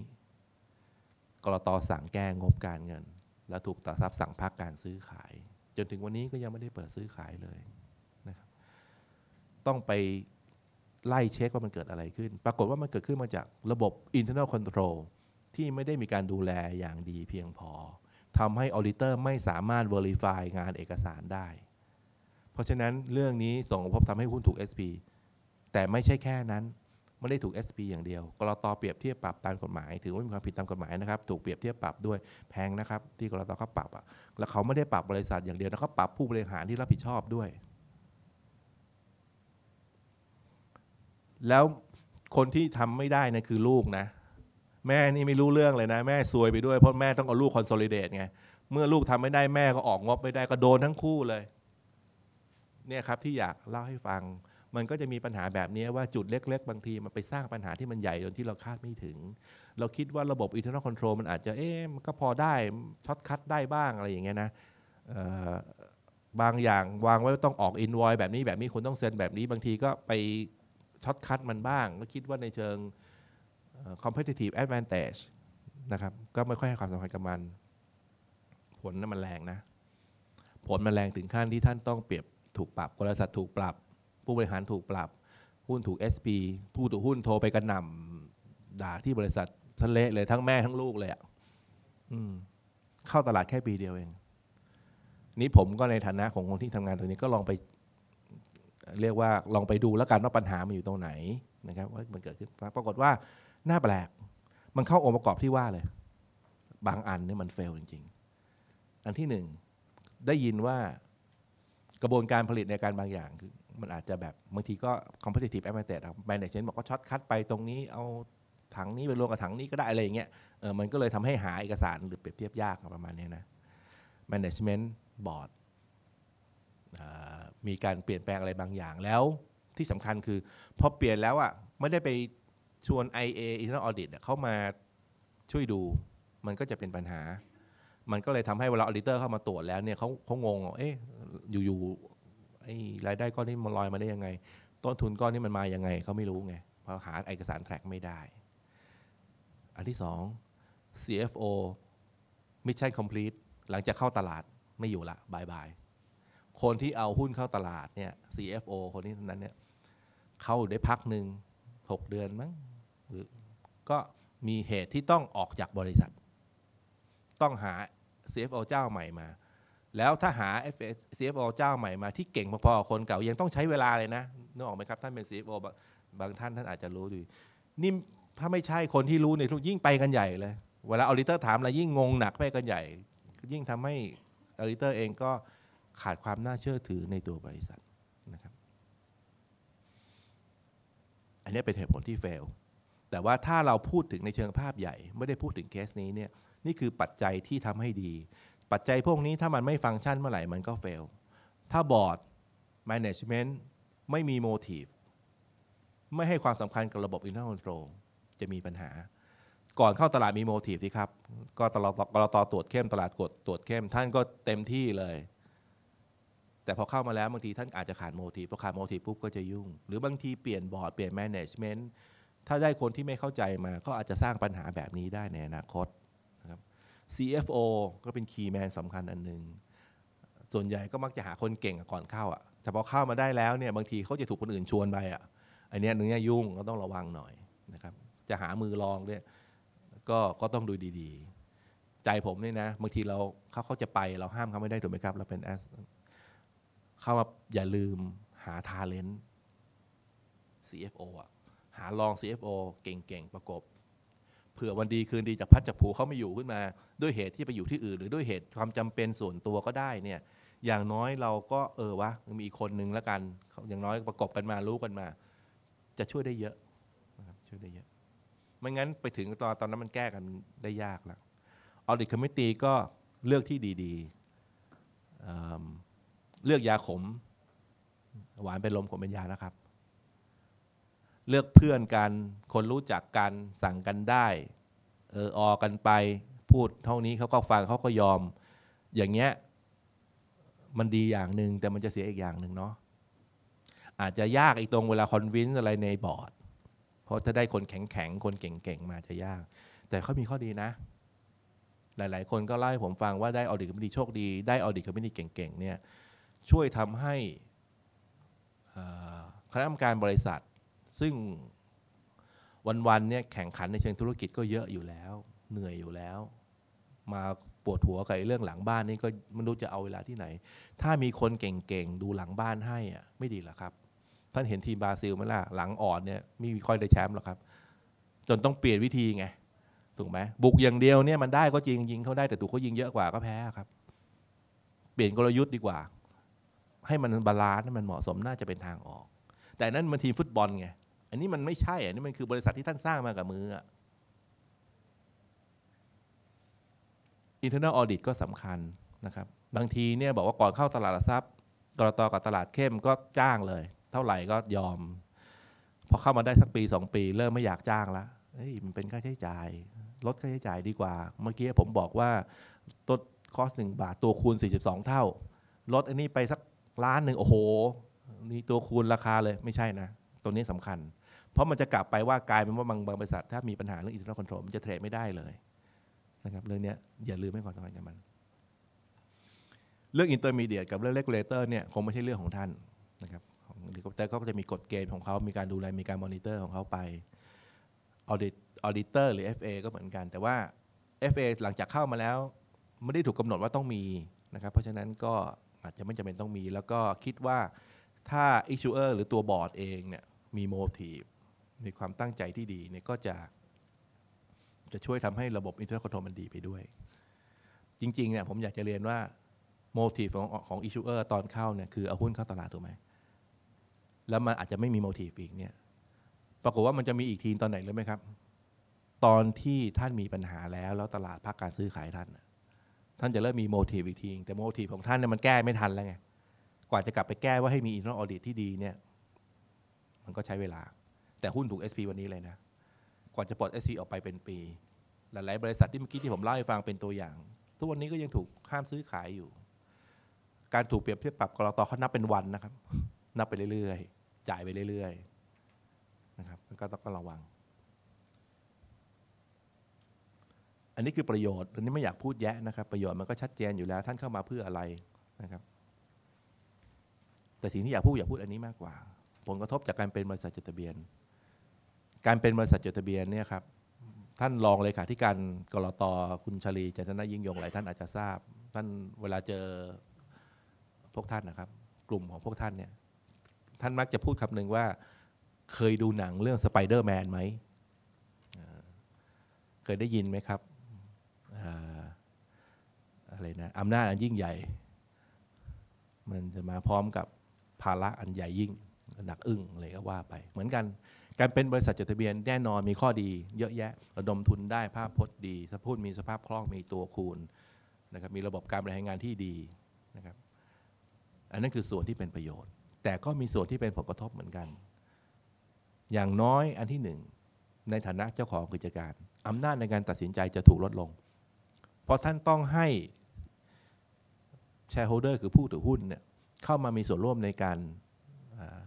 กรตสั่งแก้งบการเงิน และถูกตัาทรัพย์สั่งพักการซื้อขาย จนถึงวันนี้ก็ยังไม่ได้เปิดซื้อขายเลยนะครับต้องไปไล่เช็คว่ามันเกิดอะไรขึ้น ปรากฏว่ามันเกิดขึ้นมาจากระบบ internal control ที่ไม่ได้มีการดูแลอย่างดีเพียงพอทำให้ออเดเตอร์ไม่สามารถ verify งานเอกสารได้เพราะฉะนั้นเรื่องนี้ส่งผลกระทบทำให้หุ้นถูก SP แต่ไม่ใช่แค่นั้น ไม่ได้ถูก SP อย่างเดียวกรตเปรียบเทียบปรับตามกฎหมายถือว่ามีความผิดตามกฎหมายนะครับ ถูกเปรียบเทียบปรับด้วยแพงนะครับที่กรตเขาปรับอ่ะแล้วเขาไม่ได้ปรับบริษัทอย่างเดียวนะเขาปรับผู้บริหารที่รับผิดชอบด้วย แล้วคนที่ทำไม่ได้นะคือลูกนะ แม่นี่ไม่รู้เรื่องเลยนะ แม่ซวยไปด้วยเพราะแม่ต้องเอาลูกคอนโซลิเดตไง เมื่อลูกทำไม่ได้แม่ก็ออกงบไม่ได้ก็โดนทั้งคู่เลยเนี่ยครับที่อยากเล่าให้ฟังมันก็จะมีปัญหาแบบนี้ว่าจุดเล็กๆ บางทีมันไปสร้างปัญหาที่มันใหญ่จนที่เราคาดไม่ถึง เราคิดว่าระบบอินเทอร์เน็ตคอนโทรลมันอาจจะเอ๊มันก็พอได้ช็อตคัดได้บ้าง อะไรอย่างเงี้ยนะบางอย่างวางไว้ต้องออกอินวอยแบบนี้ แบบนี้คนต้องเซ็นแบบนี้บางทีก็ไปช็อตคัดมันบ้าง ก็คิดว่าในเชิง competitive advantage นะครับก็ไม่ค่อยให้ความสำคัญกับมัน ผลนั้นมันแรงนะผลมันแรงถึงขั้นที่ท่านต้องเปรียบถูกปรับ บริษัทถูกปรับ ผู้บริหารถูกปรับ หุ้นถูก SP ผู้ถือหุ้นโทรไปกระหน่ำด่าที่บริษัททะเลเลยทั้งแม่ทั้งลูกเลยอะ่ะเข้าตลาดแค่ปีเดียวเอง นี้ผมก็ในฐานะของคนที่ทำงานตรงนี้ก็ลองไป เรียกว่าลองไปดูแล้วกันว่า ปัญหามันอยู่ตรงไหน นะครับว่ามันเกิดขึ้นปรากฏว่าหน้าแปลก มันเข้าองค์ประกอบที่ว่าเลย บางอันเนี่ยมันเฟลจริงๆอันที่หนึ่งได้ยินว่ากระบวนการผลิตในการบางอย่าง คือมันอาจจะแบบบางทีก็ competitive advantage ครับแบรนด์เช่นบอกก็ช็อตคัดไปตรงนี้ เอาถังนี้ไปรวมกับถังนี้ก็ได้อะไรอย่างเงี้ยเออมันก็เลยทำให้หาเอกสารหรือเปรียบเทียบยากประมาณนี้นะ management board มีการเปลี่ยนแปลงอะไรบางอย่างแล้วที่สำคัญคือพอเปลี่ยนแล้วอ่ะไม่ได้ไปชวน IA internal audit เข้ามาช่วยดูมันก็จะเป็นปัญหา มันก็เลยทำให้เวลาออดเตอร์เข้ามาตรวจแล้วเนี่ยเขาเขางงเอ๊ะอยู่ๆไอ้รายได้ก้อนนี้มันลอยมาได้ยังไง ต้นทุนก้อนนี้มันมาอย่างไง เขาไม่รู้ไง เพราะหาเอกสารแทร็กไม่ได้ อันที่สอง CFO Mission Complete หลังจากเข้าตลาดไม่อยู่ละบายบายคนที่เอาหุ้นเข้าตลาดเนี่ย CFO คนนี้นั้นเนี่ยเข้าได้พักหนึ่งหกเดือนมั้งหรือก็มีเหตุที่ต้องออกจากบริษัท ต้องหา CFO เจ้าใหม่มาแล้วถ้าหา FS CFO เจ้าใหม่มาที่เก่งพอๆคนเก่ายังต้องใช้เวลาเลยนะนึกออกไหมครับ ท่านเป็น CFO บางท่านท่านอาจจะรู้ดีนี่ถ้าไม่ใช่คนที่รู้เนี่ยทุกยิ่งไปกันใหญ่เลย เวลาออริเตอร์ถามอะไรยิ่งงงหนักไปกันใหญ่ ยิ่งทำให้ออริเตอร์เองก็ขาดความน่าเชื่อถือในตัวบริษัทนะครับอันนี้เป็นเหตุผลที่เฟลแต่ว่าถ้าเราพูดถึงในเชิงภาพใหญ่ ไม่ได้พูดถึงเคสนี้เนี่ยนี่คือปัจจัยที่ทำให้ดีปัจจัยพวกนี้ถ้ามันไม่ฟังก์ชันเมื่อไหร่มันก็เฟล ถ้าบอร์ด Management ไม่มีโมทีฟไม่ให้ความสำคัญกับระบบ Internal Control จะมีปัญหา ก่อนเข้าตลาดมีโมทีฟสิครับ ก็ตลอดกรตตรวจเข้ม ตลาดกดตรวจเข้มท่านก็เต็มที่เลย แต่พอเข้ามาแล้วบางทีท่านอาจจะขาดโมทีฟพอขาดโมทีฟปุ๊บก็จะยุ่ง หรือบางทีเปลี่ยนบอร์ดเปลี่ยนแมネจเมนต์ถ้าได้คนที่ไม่เข้าใจมาก็อาจจะสร้างปัญหาแบบนี้ได้ในอนาคตนะครับ CFO ก็เป็นคีย์แมนสำคัญอันหนึ่ง ส่วนใหญ่ก็มักจะหาคนเก่งก่อนเข้าอ่ะ แต่พอเข้ามาได้แล้วเนี่ยบางทีเขาจะถูกคนอื่นชวนไปอ่ะอันนี้หนึ่งเนี่ยยุ่งก็ต้องระวังหน่อยนะครับ จะหามือรองเนี่ยก็ก็ต้องดูดีๆ ใจผมเนี่ยนะ บางทีเราเขาเขาจะไปเราห้ามเขาไม่ได้ถูกไหมครับเราเป็นแอสเข้ามาอย่าลืมหาทาเลนต์ CFO อ่ะหารอง CFO เก่งๆ ประกบเผื่อวันดีคืนดีจากพัดจากผูเขาไม่อยู่ขึ้นมาด้วยเหตุที่ไปอยู่ที่อื่นหรือด้วยเหตุ ความจำเป็นส่วนตัวก็ได้เนี่ยอย่างน้อยเราก็เออวะมีอีกคนนึงแล้วกัน อย่างน้อยประกบกันมารู้กันมา จะช่วยได้เยอะนะครับช่วยได้เยอะไม่งั้นไปถึงตอนตอนนั้นมันแก้กันได้ยากละออดิตคอมมิตี้ก็เลือกที่ดี ๆเเลือกยาขม หวานเป็นลมขมเป็นยานะครับเลือกเพื่อนกัน คนรู้จักกัน สั่งกันได้เออออกันไป พูดเท่านี้เขาก็ฟังเขาก็ยอม อย่างเงี้ย มันดีอย่างหนึ่งแต่มันจะเสียอีกอย่างหนึ่งเนาะ อาจจะยากอีกตรงเวลาคอนวินส์อะไรในบอร์ด เพราะถ้าได้คนแข็งแข็ง คนเก่งๆมาจะยาก แต่เขามีข้อดีนะ หลายๆคนก็เล่าให้ผมฟังว่าได้ออดิตคอมมิชีโชคดี ได้ออดิตคอมมิตีเก่งๆเนี่ย ช่วยทำให้คณะกรรมการบริษัทซึ่งวันๆเนี่ยแข่งขันในเชิงธุรกิจก็เยอะอยู่แล้ว เหนื่อยอยู่แล้ว มาปวดหัวกับเรื่องหลังบ้านนี่ก็มนุษู์จะเอาเวลาที่ไหน ถ้ามีคนเก่งๆดูหลังบ้านให้อ่ะไม่ดีหรอครับ ท่านเห็นทีมบราซิลไหมล่ะหลังอ่อนเนี่ยไม่มีค่อยได้แชมป์หรอกครับ จนต้องเปลี่ยนวิธีไงถูกไหมบุกอย่างเดียวเนี่ยมันได้ก็จริงยิงเขาได้แต่ถูกเขายิงเยอะกว่าก็แพ้ครับ เปลี่ยนกลยุทธ์ดีกว่า ให้มันบาลานซ์ให้มันเหมาะสมน่าจะเป็นทางออก แต่นั้นมันทีมฟุตบอลไงอันนี้มันไม่ใช่ อันนี้มันคือบริษัทที่ท่านสร้างมากับมืออินเทอร์เน็ตออเดตก็สำคัญนะครับ บางทีเนี่ยบอกว่าก่อนเข้าตลาดทรัพย์กรตกับตลาดเข้มก็จ้างเลย เท่าไหร่ก็ยอม พอเข้ามาได้สักปี 2 ปีเริ่มไม่อยากจ้างละเฮ้ยมันเป็นค่าใช้จ่าย ลดค่าใช้จ่ายดีกว่า เมื่อกี้ผมบอกว่าต้นคอสหนึ่งบาทตัวคูณ 42 เท่า ลดอันนี้ไปสักล้านหนึ่งโอ้โหนี่ตัวคูณราคาเลยไม่ใช่นะ ตัวนี้สำคัญเพราะมันจะกลับไปว่ากลายเป็นว่าบางบางบริษัทถ้ามีปัญหาเรื่องอินเทอร์เน็ตคอนโทรลมันจะเทรดไม่ได้เลยนะครับเรื่องนี้อย่าลืมให้ความสำคัญกับมัน เรื่องอินเตอร์มีเดียกับเรื่องเลกูเลเตอร์เนี่ยคงไม่ใช่เรื่องของท่านนะครับของเลิคอปเตอร์เขาก็จะมีกฎเกณฑ์ของเขา มีการดูแลมีการมอนิเตอร์ของเขาไปออเดออเดเตอร์หรือ FA ก็เหมือนกัน แต่ว่า FA หลังจากเข้ามาแล้วไม่ได้ถูกกำหนดว่าต้องมีนะครับเพราะฉะนั้นก็อาจจะไม่จำเป็นต้องมี แล้วก็คิดว่าถ้า issuer หรือตัวบอร์ดเองเนี่ยมีโมทีฟมีความตั้งใจที่ดีเนี่ยก็จะ จะช่วยทำให้ระบบอินเทอร์คอนโทรมันดีไปด้วย จริงๆเนี่ยผมอยากจะเรียนว่าโมทีฟของของอิชูเออร์ตอนเข้าเนี่ยคือเอาหุ้นเข้าตลาดถูกไหม แล้วมันอาจจะไม่มีโมทีฟอีกเนี่ยปรากฏว่ามันจะมีอีกทีตอนไหนเลยไหมครับ ตอนที่ท่านมีปัญหาแล้ว แล้วตลาดภาคการซื้อขายท่าน ท่านจะเริ่มมีโมทีฟอีกทีแต่โมทีฟของท่านเนี่ยมันแก้ไม่ทันแล้วไงกว่าจะกลับไปแก้ว่าให้มีอินทอร์ออดตที่ดีเนี่ยมันก็ใช้เวลาแต่หุ้นถูก SP วันนี้เลยนะก่อนจะปลด SP ออกไปเป็นปี หลายๆบริษัทที่เมื่อกี้ที่ผมเล่าให้ฟังเป็นตัวอย่าง ทุกวันนี้ก็ยังถูกห้ามซื้อขายอยู่ การถูกเปรียบเทียบปรับกรตเขานับเป็นวันนะครับ นับไปเรื่อย ๆ จ่ายไปเรื่อยๆ นะครับ ก็ต้องระวัง อันนี้คือประโยชน์ อันนี้ไม่อยากพูดแยะนะครับ ประโยชน์มันก็ชัดเจนอยู่แล้ว ท่านเข้ามาเพื่ออะไรนะครับ แต่สิ่งที่อยากพูดอยากพูดอันนี้มากกว่า ผลกระทบจากการเป็นบริษัทจดทะเบียนการเป็นบริษัทจดทะเบียนเนี่ยครับท่านรองเลขาธิการกรตคุณชลีจันทนายิ่งยงหลายท่านอาจจะทราบ ท่านเวลาเจอพวกท่านนะครับ กลุ่มของพวกท่านเนี่ยท่านมักจะพูดคำหนึ่งว่า เคยดูหนังเรื่องสไปเดอร์แมนไหมเคยได้ยินไหมครับอะไรนะอำนาจอันยิ่งใหญ่ มันจะมาพร้อมกับภาระอันใหญ่ยิ่ง หนักอึ้งเลยก็ว่าไป เหมือนกันการเป็นบริษัทจดทะเบียนแน่นอนมีข้อดีเยอะแยะ ระดมทุนได้ภาพพจน์ดีสพูดมีสภาพคล่องมีตัวคูณนะครับมีระบบการบริหารงานที่ดีนะครับอันนั้นคือส่วนที่เป็นประโยชน์ แต่ก็มีส่วนที่เป็นผลกระทบเหมือนกัน อย่างน้อยอันที่หนึ่ง ในฐานะเจ้าของกิจการ อำนาจในการตัดสินใจจะถูกลดลง เพราะท่านต้องให้แชร์โฮเดอร์คือผู้ถือหุ้นเนี่ยเข้ามามีส่วนร่วมในการ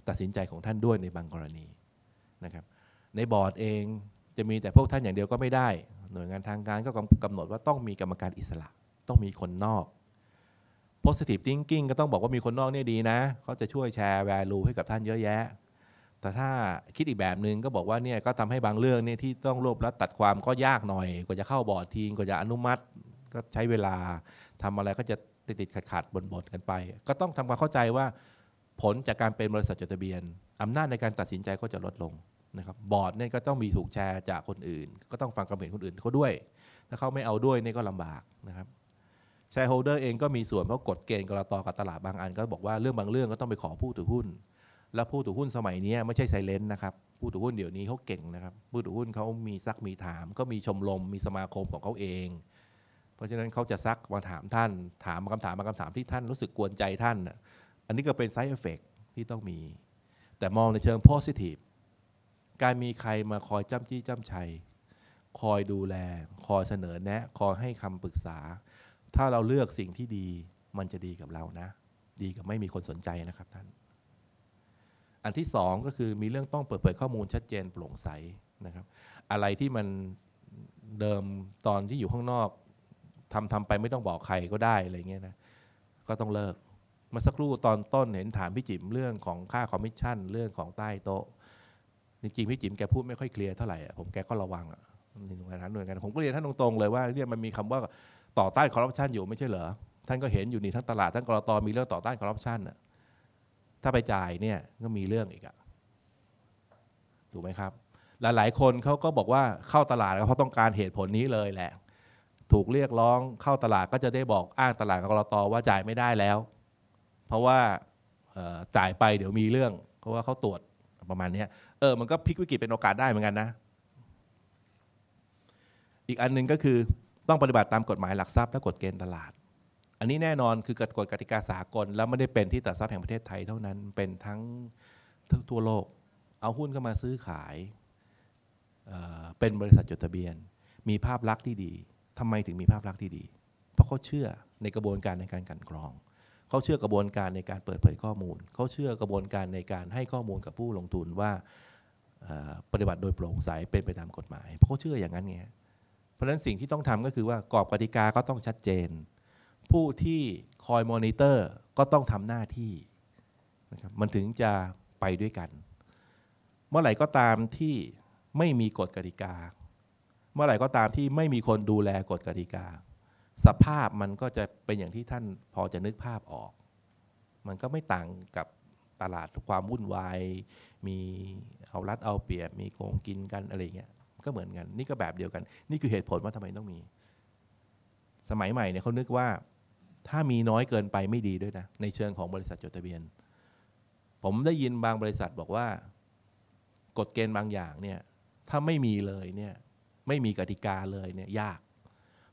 ตัดสินใจของท่านด้วยในบางกรณีนะครับในบอร์ดเองจะมีแต่พวกท่านอย่างเดียวก็ไม่ได้ หน่วยงานทางการก็กำหนดว่าต้องมีกรรมการอิสระต้องมีคนนอก positive thinking ก็ต้องบอกว่ามีคนนอกเนี่ยดีนะเขาจะช่วยแชร์ value ให้กับท่านเยอะแยะ แต่ถ้าคิดอีกแบบหนึ่งก็บอกว่าเนี่ย ก็ทำให้บางเรื่องเนี่ยที่ต้องรวบรัดตัดความก็ยากหน่อย กว่าจะเข้าบอร์ดทีมกว่าจะอนุมัติก็ใช้เวลา ทำอะไรก็จะติดติดขัดขัดบนบทกันไป ก็ต้องทำความเข้าใจว่า ผลจากการเป็นบริษัทจดทะเบียนอำนาจในการตัดสินใจก็จะลดลงนะครับบอร์ดเนี่ยก็ต้องมีถูกแชร์จากคนอื่น ก็ต้องฟังความเห็นคนอื่นเขาด้วยถ้าเขาไม่เอาด้วยนี่ก็ลำบากนะครับแชร์โฮเดอร์เองก็มีส่วนเพราะกฎเกณฑ์กราตอกับตลาดบางอัน ก็บอกว่าเรื่องบางเรื่องก็ต้องไปขอผู้ถือหุ้น แล้วผู้ถือหุ้นสมัยนี้ไม่ใช่ไซเลนต์นะครับผู้ถือหุ้นเดี๋ยวนี้เขาเก่งนะครับ ผู้ถือหุ้นเขามีซักมีถามก็มีชมรมมีสมาคมของเขาเอง เพราะฉะนั้นเขาจะซักมาถามท่าน ถามคำถามมาคำถามที่ท่านรู้สึกกวนใจท่านอันนี้ก็เป็นไซ์เอฟเฟกที่ต้องมี แต่มองในเชิงโพสิทีฟการมีใครมาคอยจ้ำจี้จ้ำชัยคอยดูแล คอยเสนอแนะ คอยให้คำปรึกษา ถ้าเราเลือกสิ่งที่ดีมันจะดีกับเรานะ ดีกับไม่มีคนสนใจนะครับท่าน อันที่สองก็คือมีเรื่องต้องเปิดเผยข้อมูลชัดเจนโปร่งใสนะครับ อะไรที่มันเดิมตอนที่อยู่ข้างนอกทำทำไปไม่ต้องบอกใครก็ได้อะไรเงี้ยนะก็ต้องเลิกมาสักครู่ตอนต้นเห็นถามพี่จิ๋มเรื่องของค่าคอมมิชชั่นเรื่องของใต้โต๊ะจริงๆพี่จิ๋มแกพูดไม่ค่อยเคลียร์เท่าไหร่ผมแกก็ระวังอ่ะหน่วยงานหน่วยงานผมก็เรียนท่านตรงๆเลยว่าเนี่ยมันมีคำว่าต่อต้านคอร์รัปชันอยู่ไม่ใช่เหรอท่านก็เห็นอยู่นี่ทั้งตลาดทั้งกรตมีเรื่องต่อต้านคอร์รัปชันอ่ะถ้าไปจ่ายเนี่ยก็มีเรื่องอีกอะถูกไหมครับลหลาย ๆ คนเขาก็บอกว่าเข้าตลาดเพราะต้องการเหตุผลนี้เลยแหละ ถูกเรียกร้องเข้าตลาดก็จะได้บอกอ้างตลาดกับกรตว่าจ่ายไม่ได้แล้ว เพราะว่าจ่ายไปเดี๋ยวมีเรื่อง เพราะว่าเขาตรวจประมาณนี้เออมันก็พลิกวิกฤตเป็นโอกาสได้เหมือนกันนะ อีกอันนึงก็คือต้องปฏิบัติตามกฎหมายหลักทรัพย์และกฎเกณฑ์ตลาด อันนี้แน่นอนคือกฎกฎกติกาสากล แล้วไม่ได้เป็นที่ตลาดทรัพย์แห่งประเทศไทยเท่านั้น เป็นทั้งทั่วโลก เอาหุ้นเข้ามาซื้อขายเเป็นบริษัทจดทะเบียน มีภาพลักษณ์ที่ดี ทำไมถึงมีภาพลักษณ์ที่ดี เพราะเขาเชื่อในกระบวนการในการกันกรอง เขาเชื่อกระบวนการในการเปิดเผยข้อมูล เขาเชื่อกระบวนการในการให้ข้อมูลกับผู้ลงทุนว่าปฏิบัติโดยโปร่งใสเป็นไปตามกฎหมายเพราะเขาเชื่ออย่างนั้นไงเพราะฉะนั้นสิ่งที่ต้องทำก็คือว่ากรอบกติกาก็ต้องชัดเจน ผู้ที่คอยมอนิเตอร์ก็ต้องทำหน้าที่นะครับมันถึงจะไปด้วยกัน เมื่อไหร่ก็ตามที่ไม่มีกฎกติกา เมื่อไหร่ก็ตามที่ไม่มีคนดูแลกฎกติกา สภาพมันก็จะเป็นอย่างที่ท่านพอจะนึกภาพออก มันก็ไม่ต่างกับตลาดความวุ่นวายมีเอารัดเอาเปรียบมีโกงกินกันอะไรเงี้ยก็เหมือนกัน นี่ก็แบบเดียวกัน นี่คือเหตุผลว่าทำไมต้องมี สมัยใหม่เนี่ยเขานึกว่าถ้ามีน้อยเกินไปไม่ดีด้วยนะ ในเชิงของบริษัทจดทะเบียน ผมได้ยินบางบริษัทบอกว่ากฎเกณฑ์บางอย่างเนี่ยถ้าไม่มีเลยเนี่ยไม่มีกติกาเลยเนี่ยยาก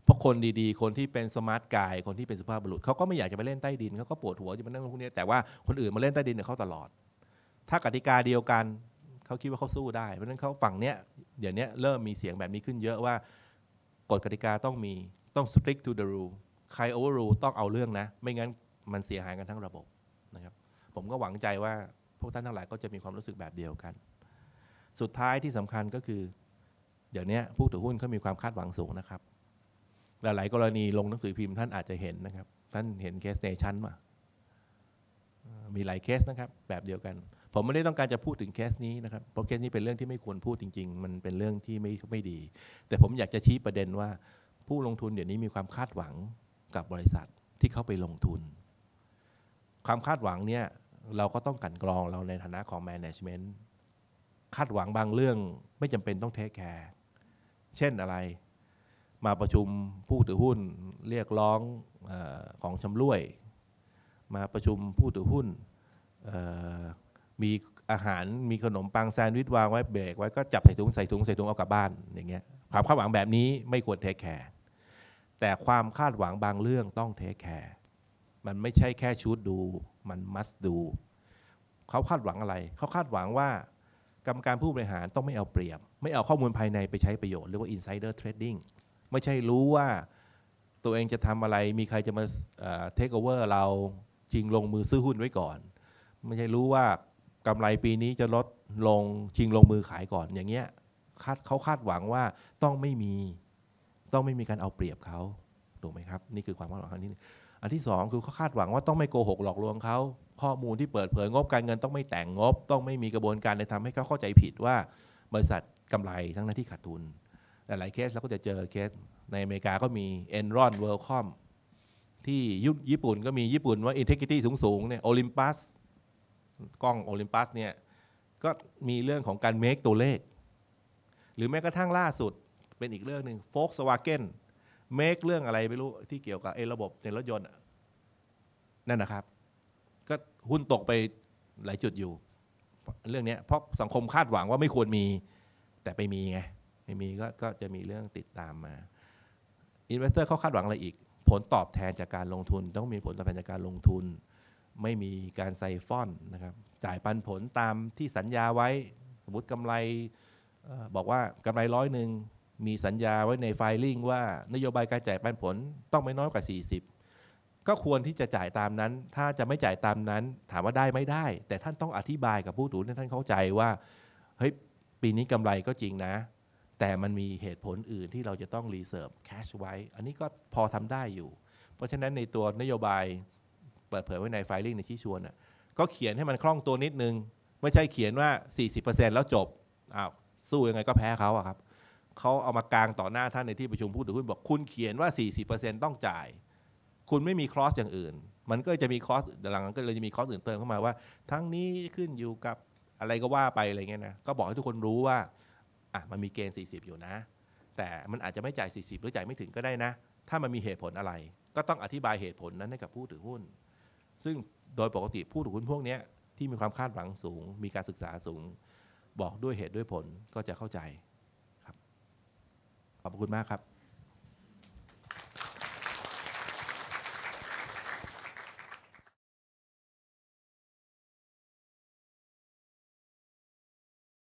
เพราะคนดีๆ คนที่เป็นสมาร์ทกายคนที่เป็นสุภาพบุรุษเขาก็ไม่อยากจะไปเล่นใต้ดินเขาก็ปวดหัวจะมานั่งพวกนี้แต่ว่าคนอื่นมาเล่นใต้ดินเนี่ยเขาตลอดถ้ากติกาเดียวกัน เขาคิดว่าเขาสู้ได้ เพราะฉะนั้นเขาฝั่งเนี้ย เดี๋ยวนี้เริ่มมีเสียงแบบนี้ขึ้นเยอะว่ากฎกติกาต้องมีต้อง strict to the rule ใคร overrule ต้องเอาเรื่องนะ ไม่งั้น มันเสียหายกันทั้งระบบนะครับ ผมก็หวังใจว่า พวกท่านทั้งหลายก็จะมีความรู้สึกแบบเดียวกัน สุดท้ายที่สำคัญก็คือ เดี๋ยวนี้ผู้ถือหุ้นเขามีความคาดหวังสูงนะครับ หลายๆกรณีลงหนังสือพิมพ์ท่านอาจจะเห็นนะครับ ท่านเห็นเคสเนชั่นมามีหลายเคสนะครับแบบเดียวกันผมไม่ได้ต้องการจะพูดถึงเคสนี้นะครับ เพราะเคสนี้เป็นเรื่องที่ไม่ควรพูดจริง ๆ มันเป็นเรื่องที่ไม่ไม่ดี แต่ผมอยากจะชี้ประเด็นว่าผู้ลงทุนเดี๋ยวนี้มีความคาดหวังกับบริษัทที่เขาไปลงทุน ความคาดหวังเนี่ยเราก็ต้องกันกรองเราในฐานะของแมネจเมนต์คาดหวังบางเรื่องไม่จำเป็นต้องเทคแคร์ เช่นอะไรมาประชุมผู้ถือหุ้นเรียกร้องอของชำรวย มาประชุมผู้ถือหุ้นมีอาหารมีขนมปังแซนด์วิชวางไว้เบรกไว้ก็จับใส่ถุงใส่ถุงใส่ถุงเอากลับบ้าน อย่างเงี้ย ความคาดหวังแบบนี้ไม่ควรเทคแคร์แต่ความคาดหวังบางเรื่องต้องเทคแคร์มันไม่ใช่แค่ชุดดูมันมัสดูเขาคาดหวังอะไรเขาคาดหวังว่ากรรมการผู้บริหารต้องไม่เอาเปรียบไม่เอาข้อมูลภายในไปใช้ประโยชน์ เรียกว่า insider trading ไม่ใช่รู้ว่าตัวเองจะทำอะไรมีใครจะมาเทคโอเวอร์เราจริงลงมือซื้อหุ้นไว้ก่อนไม่ใช่รู้ว่ากำไรปีนี้จะลดลงชิงลงมือขายก่อนอย่างเงี้ยคาดเขาคาดหวังว่าต้องไม่มีต้องไม่มีการเอาเปรียบเขาถูกไหมครับ นี่คือความคาดหวังอันนี้อันที่ 2คือเขาคาดหวังว่าต้องไม่โกหกหลอกลวงเขาข้อมูลที่เปิดเผยงบการเงินต้องไม่แต่งงบ ต้องไม่มีกระบวนการในทำให้เขาเข้าใจผิดว่า บริษัทกำไรทั้งนั้นที่ขาดทุนหลายเคสเราก็จะเจอเคส ในอเมริกาก็มี Enron w o r l d c o m ที่ญี่ปุ่นก็มีญี่ปุ่นว่า integrity สูงๆเนี่ย Olympus กล้องโอลิมปัสเนี่ย ก็มีเรื่องของการเมคตัวเลขหรือแม้กระทั่งล่าสุดเป็นอีกเรื่องหนึ่งโฟกสวาเกนเมคเรื่องอะไร ไม่รู้ที่เกี่ยวกับไอ้ระบบในรถยนต์ นั่นนะครับ ก็หุ้นตกไปหลายจุดอยู่ เรื่องนี้เพราะสังคมคาดหวังว่าไม่ควรมี แต่ไปมีไงไม่มีก็ก็จะมีเรื่องติดตามมาอินเวสเตอร์เขาคาดหวังอะไรอีก ผลตอบแทนจากการลงทุน ต้องมีผลตอบแทนจากการลงทุนไม่มีการใส่ฟอนนะครับ จ่ายปันผลตามที่สัญญาไว้ สมมติกำไรบอกว่ากำไรร้อยหนึ่งมีสัญญาไว้ในไฟลิ่งว่านโยบายการจ่ายปันผลต้องไม่น้อยกว่า40 ก็ควรที่จะจ่ายตามนั้น ถ้าจะไม่จ่ายตามนั้น ถามว่าได้ไม่ได้ แต่ท่านต้องอธิบายกับผู้ถือให้ท่านเข้าใจว่าเฮ้ยปีนี้กำไรก็จริงนะ แต่มันมีเหตุผลอื่นที่เราจะต้องรีเซิร์ฟแคชไว้ อันนี้ก็พอทำได้อยู่ เพราะฉะนั้นในตัวนโยบายเปิดเผยไว้ในไฟลิ่งในชี้ชวนอ่ะก็เขียนให้มันคล่องตัวนิดนึง ไม่ใช่เขียนว่า 40%แล้วจบ อ้าว สู้ยังไงก็แพ้เขาอะครับเขาเอามากลางต่อหน้าท่านในที่ประชุมผู้ถือหุ้น บอกคุณเขียนว่า 40%ต้องจ่าย คุณไม่มีคอสอย่างอื่น มันก็จะมีคอสหลังก็เลยจะมีคอสอื่นเติมเข้ามาว่า ทั้งนี้ขึ้นอยู่กับอะไรก็ว่าไปอะไรเงี้ยนะ ก็บอกให้ทุกคนรู้ว่า อ่ะ มันมีเกณฑ์ 40 อยู่นะ แต่มันอาจจะไม่จ่าย 40 หรือจ่ายไม่ถึงก็ได้นะ ถ้ามันมีเหตุผลอะไร ก็ต้องอธิบายเหตุผลนั้นให้กับผู้ถือหุ้นซึ่งโดยปกติผู้ถือหุ้นพวกนี้ที่มีความคาดหวังสูง มีการศึกษาสูง บอกด้วยเหตุด้วยผลก็จะเข้าใจครับ ขอบคุณมากครับ